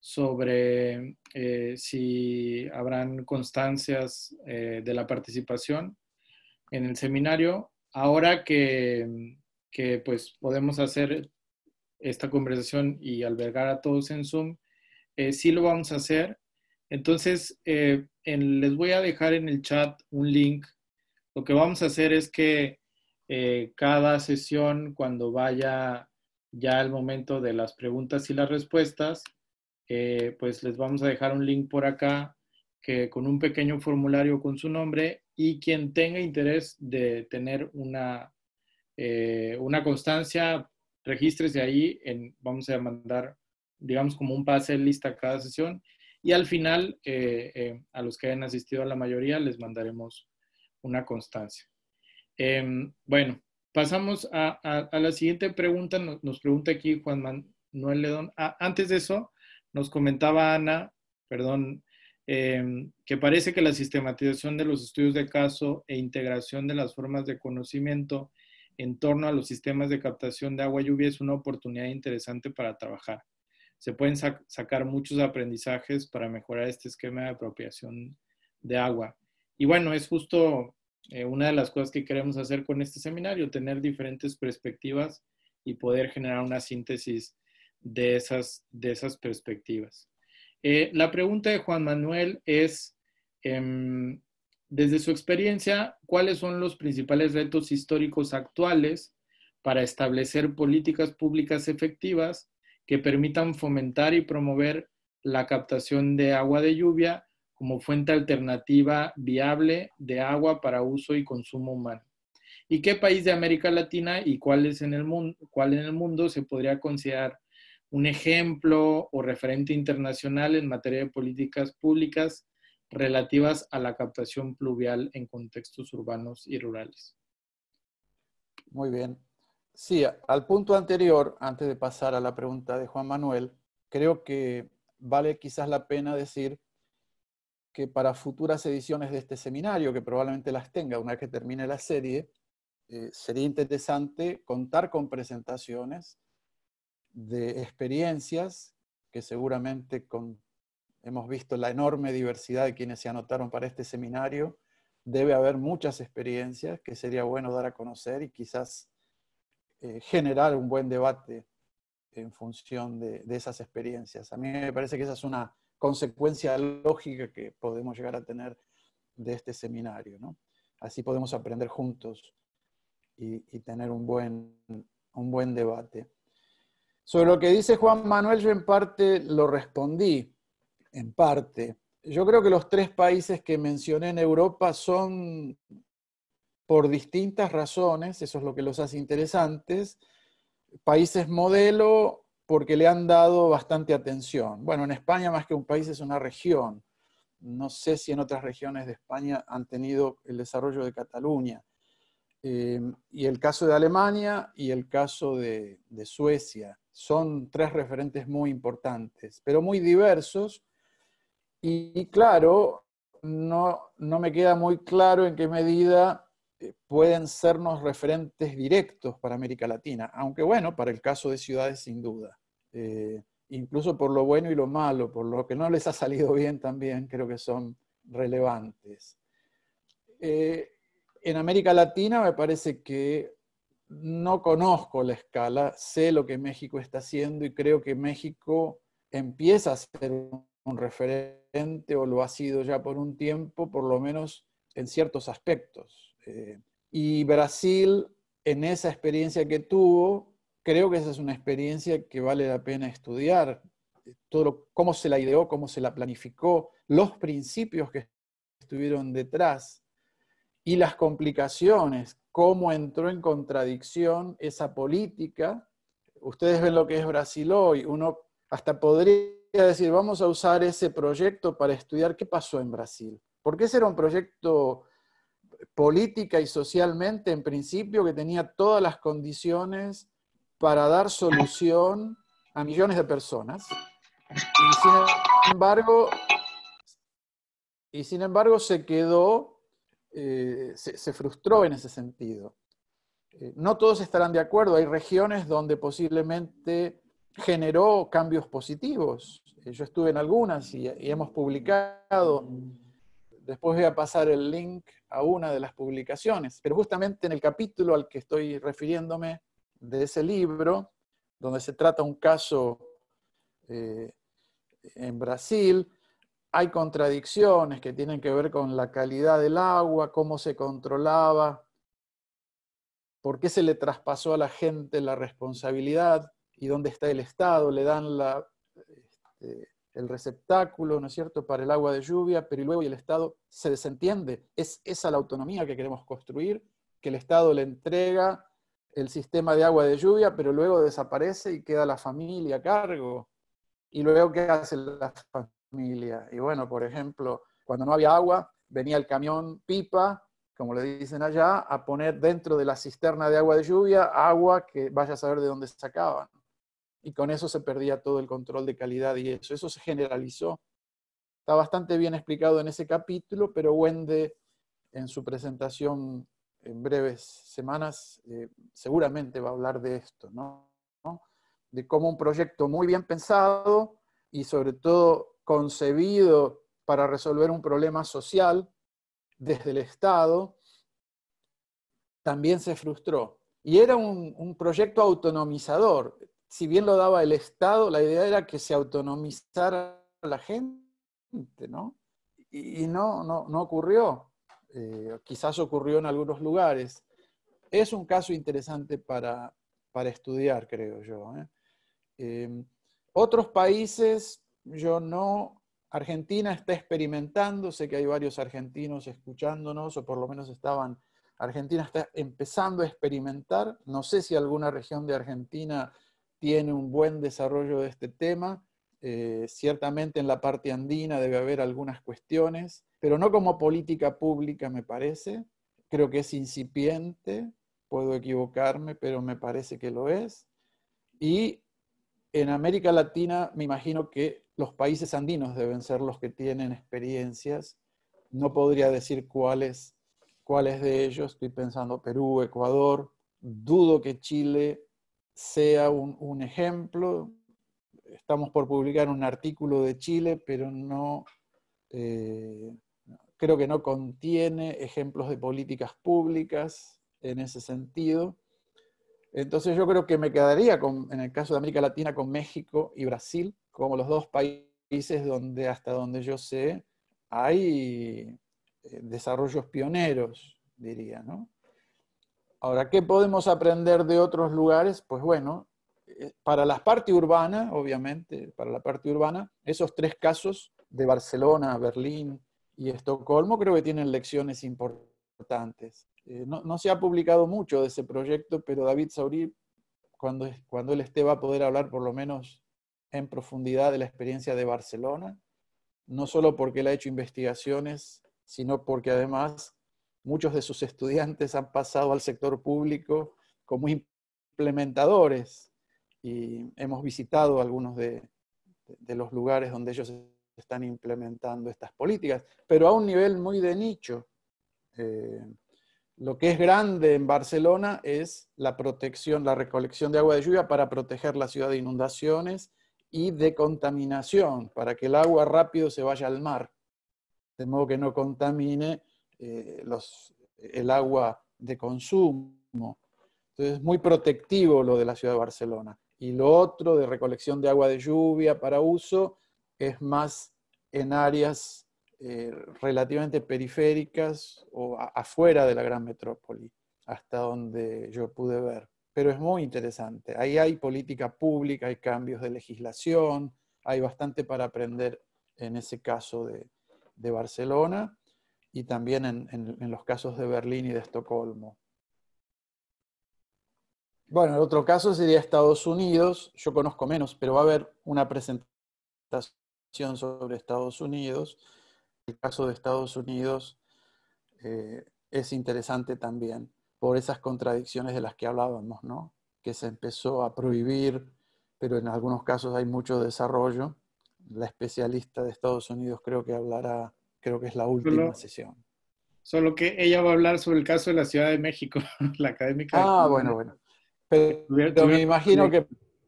sobre eh, si habrán constancias eh, de la participación en el seminario ahora que que pues podemos hacer esta conversación y albergar a todos en Zoom, eh, sí lo vamos a hacer. Entonces, eh, les voy a dejar en el chat un link. Lo que vamos a hacer es que eh, cada sesión, cuando vaya ya el momento de las preguntas y las respuestas, pues les vamos a dejar un link por acá que con un pequeño formulario con su nombre y quien tenga interés de tener una eh, una constancia, regístrese ahí, en, vamos a mandar, digamos, como un pase lista cada sesión y al final, eh, eh, a los que hayan asistido a la mayoría, les mandaremos una constancia. Em, bueno, pasamos a, la siguiente pregunta. Nos, pregunta aquí Juan Manuel Ledón. Ah, antes de eso, nos comentaba Ana, perdón, em, que parece que la sistematización de los estudios de caso e integración de las formas de conocimiento en torno a los sistemas de captación de agua lluvia es una oportunidad interesante para trabajar. Se pueden sacar muchos aprendizajes para mejorar este esquema de apropiación de agua. Y bueno, es justo eh, una de las cosas que queremos hacer con este seminario, tener diferentes perspectivas y poder generar una síntesis de esas, de esas perspectivas. Eh, la pregunta de Juan Manuel es, em, desde su experiencia, ¿cuáles son los principales retos históricos actuales para establecer políticas públicas efectivas que permitan fomentar y promover la captación de agua de lluvia como fuente alternativa viable de agua para uso y consumo humano? ¿Y qué país de América Latina y cuál, en el mundo se podría considerar un ejemplo o referente internacional en materia de políticas públicas relativas a la captación pluvial en contextos urbanos y rurales. Muy bien. Sí, al punto anterior, antes de pasar a la pregunta de Juan Manuel, creo que vale quizás la pena decir que para futuras ediciones de este seminario, que probablemente las tenga una vez que termine la serie, eh, sería interesante contar con presentaciones de experiencias que seguramente con hemos visto la enorme diversidad de quienes se anotaron para este seminario. Debe haber muchas experiencias que sería bueno dar a conocer y quizás eh, generar un buen debate en función de, esas experiencias. A mí me parece que esa es una consecuencia lógica que podemos llegar a tener de este seminario. Así podemos aprender juntos y, tener un buen, un buen debate. Sobre lo que dice Juan Manuel, yo en parte lo respondí en parte. Yo creo que los tres países que mencioné en Europa son, por distintas razones, eso es lo que los hace interesantes, países modelo porque le han dado bastante atención. Bueno, en España más que un país es una región. No sé si en otras regiones de España han tenido el desarrollo de Cataluña. Eh, y el caso de Alemania y el caso de Suecia son tres referentes muy importantes, pero muy diversos y, claro, no, me queda muy claro en qué medida eh, pueden sernos referentes directos para América Latina, aunque bueno, para el caso de ciudades sin duda. Eh, incluso por lo bueno y lo malo, por lo que no les ha salido bien también, creo que son relevantes. Eh, en América Latina me parece que no conozco la escala, sé lo que México está haciendo y creo que México empieza a ser... un un referente o lo ha sido ya por un tiempo, por lo menos en ciertos aspectos. Eh, y Brasil, en esa experiencia que tuvo, creo que esa es una experiencia que vale la pena estudiar, todo cómo se la ideó, cómo se la planificó, los principios que estuvieron detrás y las complicaciones, cómo entró en contradicción esa política. Ustedes ven lo que es Brasil hoy, uno hasta podría a decir, vamos a usar ese proyecto para estudiar qué pasó en Brasil. Porque ese era un proyecto política y socialmente, en principio, que tenía todas las condiciones para dar solución a millones de personas. Y sin embargo, sin embargo se quedó, eh, se, frustró en ese sentido. Eh, no todos estarán de acuerdo, hay regiones donde posiblemente generó cambios positivos. Eh, yo estuve en algunas y, hemos publicado. Después voy a pasar el link a una de las publicaciones, pero justamente en el capítulo al que estoy refiriéndome de ese libro, donde se trata un caso eh, en Brasil, hay contradicciones que tienen que ver con la calidad del agua, cómo se controlaba, por qué se le traspasó a la gente la responsabilidad y dónde está el Estado, le dan este, el receptáculo, ¿no es cierto?, para el agua de lluvia, pero luego el Estado se desentiende. Es esa la autonomía que queremos construir, que el Estado le entrega el sistema de agua de lluvia, pero luego desaparece y queda la familia a cargo. Y luego, ¿qué hace la familia? Y bueno, por ejemplo, cuando no había agua, venía el camión pipa, como le dicen allá, a poner dentro de la cisterna de agua de lluvia agua que vaya a saber de dónde sacaban y con eso se perdía todo el control de calidad y eso. Eso se generalizó. Está bastante bien explicado en ese capítulo, pero Wende en su presentación en breves semanas eh, seguramente va a hablar de esto, ¿no? De cómo un proyecto muy bien pensado y sobre todo concebido para resolver un problema social desde el Estado, también se frustró. Y era un proyecto autonomizador si bien lo daba el Estado, la idea era que se autonomizara la gente, ¿no? Y, no, no, ocurrió. Eh, quizás ocurrió en algunos lugares. Es un caso interesante para, estudiar, creo yo. ¿eh? Em, otros países, yo no. Argentina está experimentando, sé que hay varios argentinos escuchándonos, o por lo menos estaban. Argentina está empezando a experimentar. No sé si alguna región de Argentina tiene un buen desarrollo de este tema. Eh, ciertamente en la parte andina debe haber algunas cuestiones, pero no como política pública, me parece. Creo que es incipiente, puedo equivocarme, pero me parece que lo es. Y en América Latina me imagino que los países andinos deben ser los que tienen experiencias. No podría decir cuáles cuáles de ellos, estoy pensando Perú, Ecuador, dudo que Chile sea un, ejemplo. Estamos por publicar un artículo de Chile, pero no, eh, creo que no contiene ejemplos de políticas públicas en ese sentido. Entonces yo creo que me quedaría con, en el caso de América Latina con México y Brasil como los dos países donde hasta donde yo sé hay eh, desarrollos pioneros, diría, ¿no? Ahora, ¿qué podemos aprender de otros lugares? Pues bueno, eh, para la parte urbana, obviamente, para la parte urbana, esos tres casos de Barcelona, Berlín y Estocolmo creo que tienen lecciones importantes. Eh, no, se ha publicado mucho de ese proyecto, pero David Saurí, cuando, cuando él esté, va a poder hablar por lo menos en profundidad de la experiencia de Barcelona, no solo porque él ha hecho investigaciones, sino porque además Muchos de sus estudiantes han pasado al sector público como implementadores y hemos visitado algunos de, los lugares donde ellos están implementando estas políticas, pero a un nivel muy de nicho. Eh, lo que es grande en Barcelona es la protección, la recolección de agua de lluvia para proteger la ciudad de inundaciones y de contaminación, para que el agua rápido se vaya al mar, de modo que no contamine eh, el agua de consumo. Entonces es muy protectivo lo de la ciudad de Barcelona. Y lo otro de recolección de agua de lluvia para uso es más en áreas eh, relativamente periféricas o afuera de la gran metrópoli, hasta donde yo pude ver. Pero es muy interesante. Ahí hay política pública, hay cambios de legislación, hay bastante para aprender en ese caso de Barcelona y también en, los casos de Berlín y de Estocolmo. Bueno, el otro caso sería Estados Unidos, yo conozco menos, pero va a haber una presentación sobre Estados Unidos. El caso de Estados Unidos eh, es interesante también por esas contradicciones de las que hablábamos, ¿no? Que se empezó a prohibir, pero en algunos casos hay mucho desarrollo. La especialista de Estados Unidos creo que hablará Creo que es la última sesión. Solo que ella va a hablar sobre el caso de la Ciudad de México, la académica. Ah, bueno, bueno. Pero, me imagino que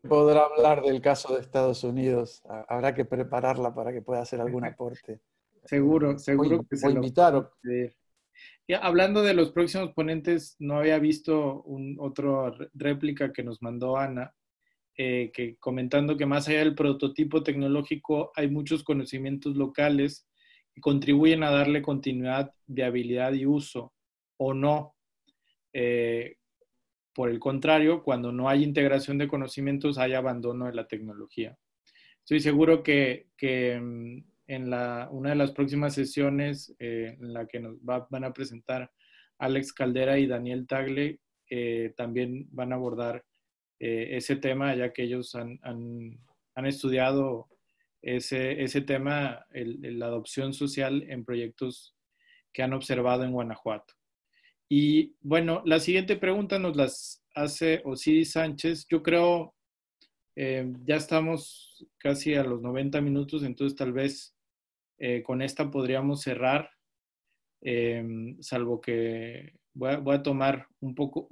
podrá hablar del caso de Estados Unidos. Habrá que prepararla para que pueda hacer algún aporte. Seguro, seguro que se y hablando de los próximos ponentes, no había visto un, otra réplica que nos mandó Ana, eh, que comentando que más allá del prototipo tecnológico hay muchos conocimientos locales contribuyen a darle continuidad, de habilidad y uso o no. Eh, por el contrario, cuando no hay integración de conocimientos, hay abandono de la tecnología. Estoy seguro que, mm, en una de las próximas sesiones eh, en la que nos van a presentar Alex Caldera y Daniel Tagle, eh, también van a abordar ese tema, ya que ellos han, han, han estudiado ese, ese tema, la adopción social en proyectos que han observado en Guanajuato. Y bueno, la siguiente pregunta nos las hace Osiris Sánchez. Yo creo, eh, ya estamos casi a los 90 minutos, entonces tal vez eh, con esta podríamos cerrar, eh, salvo que voy a, voy a, tomar un poco,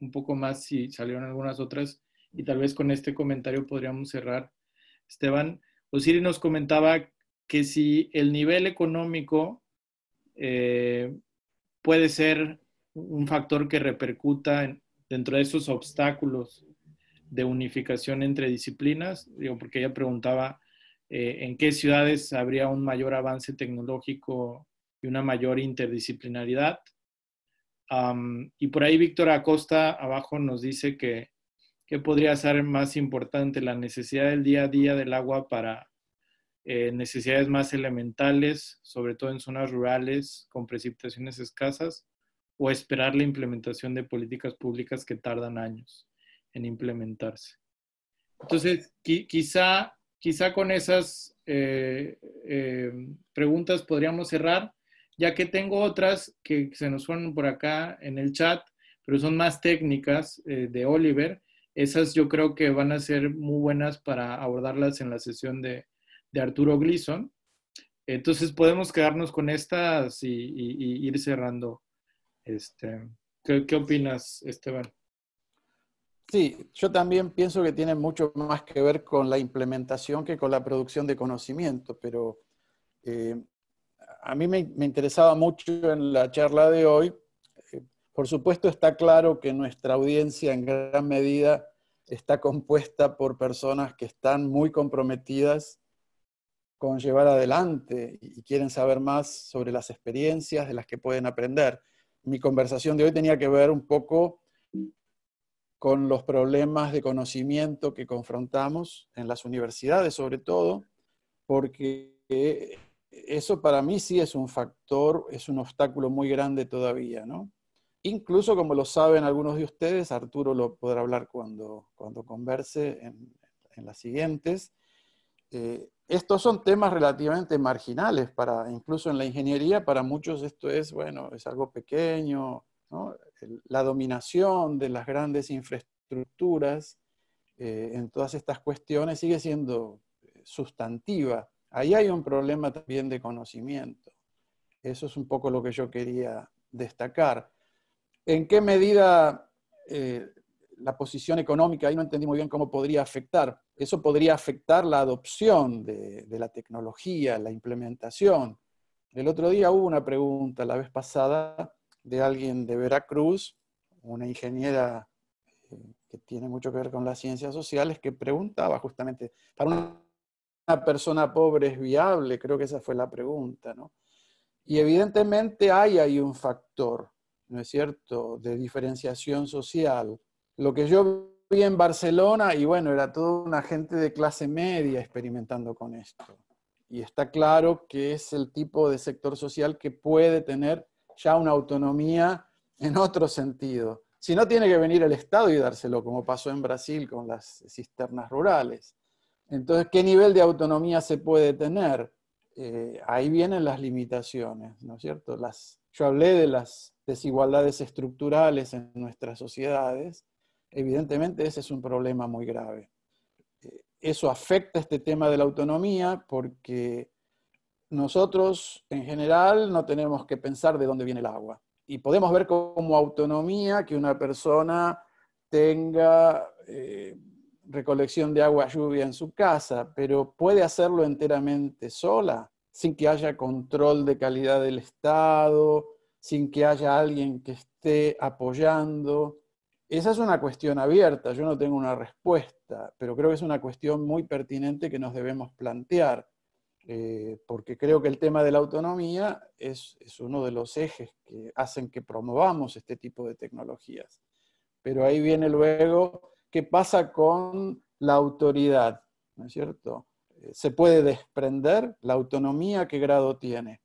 un poco más si salieron algunas otras y tal vez con este comentario podríamos cerrar. Esteban, Osiris pues nos comentaba que si el nivel económico eh, puede ser un factor que repercuta dentro de esos obstáculos de unificación entre disciplinas, digo, porque ella preguntaba eh, en qué ciudades habría un mayor avance tecnológico y una mayor interdisciplinaridad. y por ahí Víctor Acosta abajo nos dice que ¿Qué podría ser más importante? La necesidad del día a día del agua para eh, necesidades más elementales, sobre todo en zonas rurales con precipitaciones escasas, o esperar la implementación de políticas públicas que tardan años en implementarse. Entonces, quizá, quizá con esas eh, eh, preguntas podríamos cerrar, ya que tengo otras que se nos fueron por acá en el chat, pero son más técnicas de Oliver, esas yo creo que van a ser muy buenas para abordarlas en la sesión de, Arturo Gleason. Entonces podemos quedarnos con estas y, ir cerrando. Este, ¿qué, opinas, Esteban? Sí, yo también pienso que tiene mucho más que ver con la implementación que con la producción de conocimiento, pero eh, a mí me, interesaba mucho en la charla de hoy por supuesto, está claro que nuestra audiencia en gran medida está compuesta por personas que están muy comprometidas con llevar adelante y quieren saber más sobre las experiencias de las que pueden aprender. Mi conversación de hoy tenía que ver un poco con los problemas de conocimiento que confrontamos en las universidades, sobre todo, porque eso para mí sí es un factor, es un obstáculo muy grande todavía, ¿no? Incluso, como lo saben algunos de ustedes, Arturo lo podrá hablar cuando, converse en, las siguientes. Eh, estos son temas relativamente marginales para, incluso en la ingeniería, para muchos esto es, bueno, es algo pequeño, La dominación de las grandes infraestructuras eh, en todas estas cuestiones sigue siendo sustantiva. Ahí hay un problema también de conocimiento. Eso es un poco lo que yo quería destacar. ¿En qué medida eh, la posición económica, ahí no entendí muy bien cómo podría afectar, eso podría afectar la adopción de, de la tecnología, la implementación? El otro día hubo una pregunta, la vez pasada, de alguien de Veracruz, una ingeniera eh, que tiene mucho que ver con las ciencias sociales, que preguntaba justamente, ¿para una persona pobre es viable? Creo que esa fue la pregunta, ¿no? Y evidentemente hay ahí un factor ¿no es cierto?, de diferenciación social. Lo que yo vi en Barcelona, y bueno, era toda una gente de clase media experimentando con esto. Y está claro que es el tipo de sector social que puede tener ya una autonomía en otro sentido. Si no, tiene que venir el Estado y dárselo, como pasó en Brasil con las cisternas rurales. Entonces, ¿qué nivel de autonomía se puede tener? Eh, ahí vienen las limitaciones, ¿no es cierto? Las, yo hablé de las desigualdades estructurales en nuestras sociedades. Evidentemente ese es un problema muy grave. Eh, eso afecta este tema de la autonomía porque nosotros en general no tenemos que pensar de dónde viene el agua. Y podemos ver como autonomía que una persona tenga eh, recolección de agua lluvia en su casa, pero puede hacerlo enteramente sola sin que haya control de calidad del Estado, sin que haya alguien que esté apoyando. Esa es una cuestión abierta, yo no tengo una respuesta, pero creo que es una cuestión muy pertinente que nos debemos plantear, eh, porque creo que el tema de la autonomía es, es uno de los ejes que hacen que promovamos este tipo de tecnologías. Pero ahí viene luego qué pasa con la autoridad, ¿no es cierto? se puede desprender, la autonomía que grado tiene.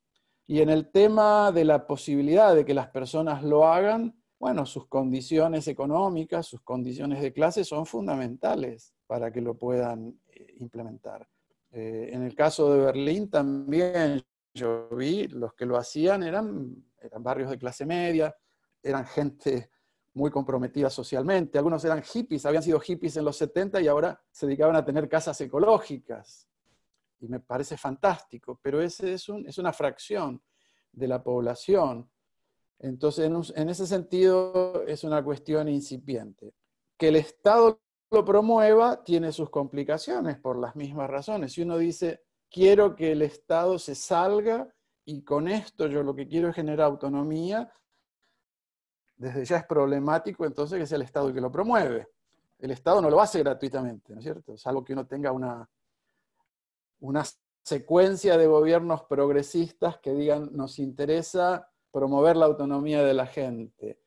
Y en el tema de la posibilidad de que las personas lo hagan, bueno, sus condiciones económicas, sus condiciones de clase son fundamentales para que lo puedan eh, implementar. Eh, en el caso de Berlín también yo vi, los que lo hacían eran, eran barrios de clase media, eran gente muy comprometidas socialmente. Algunos eran hippies, habían sido hippies en los 70 y ahora se dedicaban a tener casas ecológicas. Y me parece fantástico, pero ese es, una fracción de la población. Entonces, en, en ese sentido, es una cuestión incipiente. Que el Estado lo promueva tiene sus complicaciones por las mismas razones. Si uno dice, quiero que el Estado se salga y con esto yo lo que quiero es generar autonomía, desde ya es problemático entonces que sea el Estado el que lo promueve. El Estado no lo hace gratuitamente, ¿no es cierto? Salvo que uno tenga una, una secuencia de gobiernos progresistas que digan nos interesa promover la autonomía de la gente.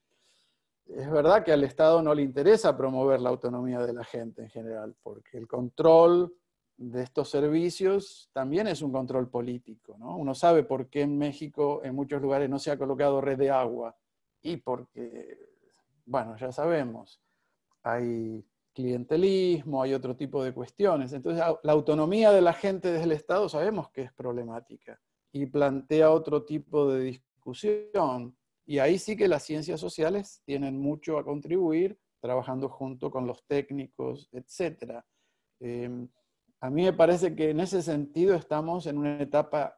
Es verdad que al Estado no le interesa promover la autonomía de la gente en general, porque el control de estos servicios también es un control político. ¿no? Uno sabe por qué en México en muchos lugares no se ha colocado red de agua y porque, bueno, ya sabemos, hay clientelismo, hay otro tipo de cuestiones. Entonces, la autonomía de la gente desde el Estado sabemos que es problemática y plantea otro tipo de discusión. Y ahí sí que las ciencias sociales tienen mucho a contribuir trabajando junto con los técnicos, etc. Em, a mí me parece que en ese sentido estamos en una etapa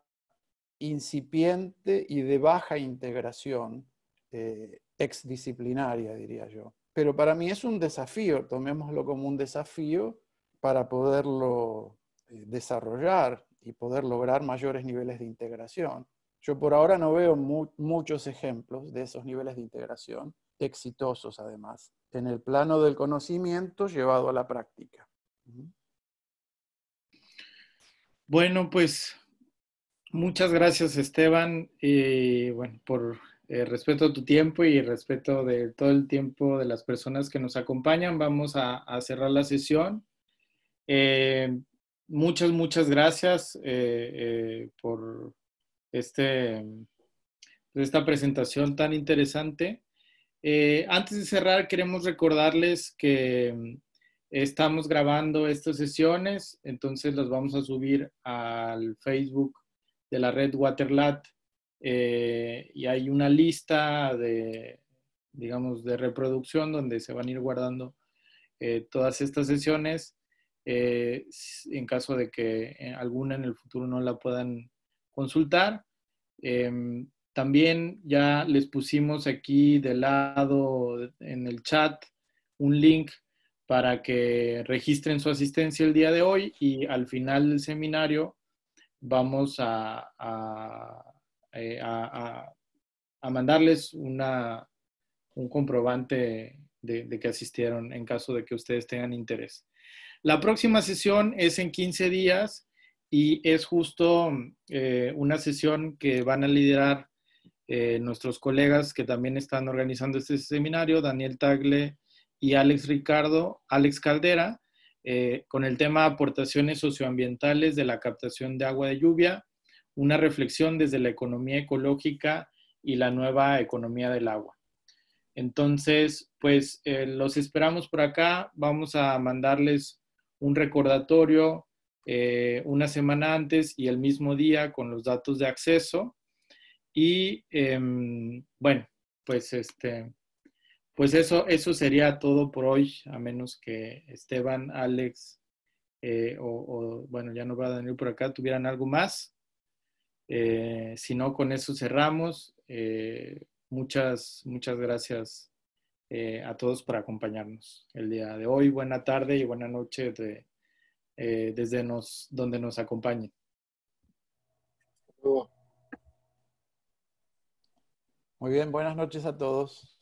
incipiente y de baja integración eh, exdisciplinaria, diría yo. Pero para mí es un desafío, tomémoslo como un desafío para poderlo eh, desarrollar y poder lograr mayores niveles de integración. Yo por ahora no veo muchos ejemplos de esos niveles de integración, exitosos además, en el plano del conocimiento llevado a la práctica. Bueno, pues muchas gracias Esteban y bueno, por eh, respeto a tu tiempo y respeto de todo el tiempo de las personas que nos acompañan. Vamos a, cerrar la sesión. Eh, muchas, muchas gracias eh, por este, esta presentación tan interesante. antes de cerrar, queremos recordarles que estamos grabando estas sesiones, entonces las vamos a subir al Facebook de la red Waterlat eh, y hay una lista de, digamos, de reproducción donde se van a ir guardando eh, todas estas sesiones. Eh, en caso de que alguna en el futuro no la puedan consultar. Em, también ya les pusimos aquí de lado en el chat un link para que registren su asistencia el día de hoy y al final del seminario vamos a, a eh, a, mandarles un comprobante de, que asistieron en caso de que ustedes tengan interés. La próxima sesión es en 15 días y es justo eh, una sesión que van a liderar eh, nuestros colegas que también están organizando este seminario, Daniel Tagle y Alex Ricardo, Alex Caldera, con el tema aportaciones socioambientales de la captación de agua de lluvia una reflexión desde la economía ecológica y la nueva economía del agua. Entonces, pues eh, los esperamos por acá. Vamos a mandarles un recordatorio eh, una semana antes y el mismo día con los datos de acceso. Y em, bueno, pues este, pues eso, eso sería todo por hoy, a menos que Esteban, Alex eh, o, bueno, ya no va a Daniel por acá, tuvieran algo más. Eh, si no, con eso cerramos. Eh, muchas, muchas gracias eh, a todos por acompañarnos el día de hoy. Buena tarde y buena noche desde donde nos acompañen. Muy bien, buenas noches a todos.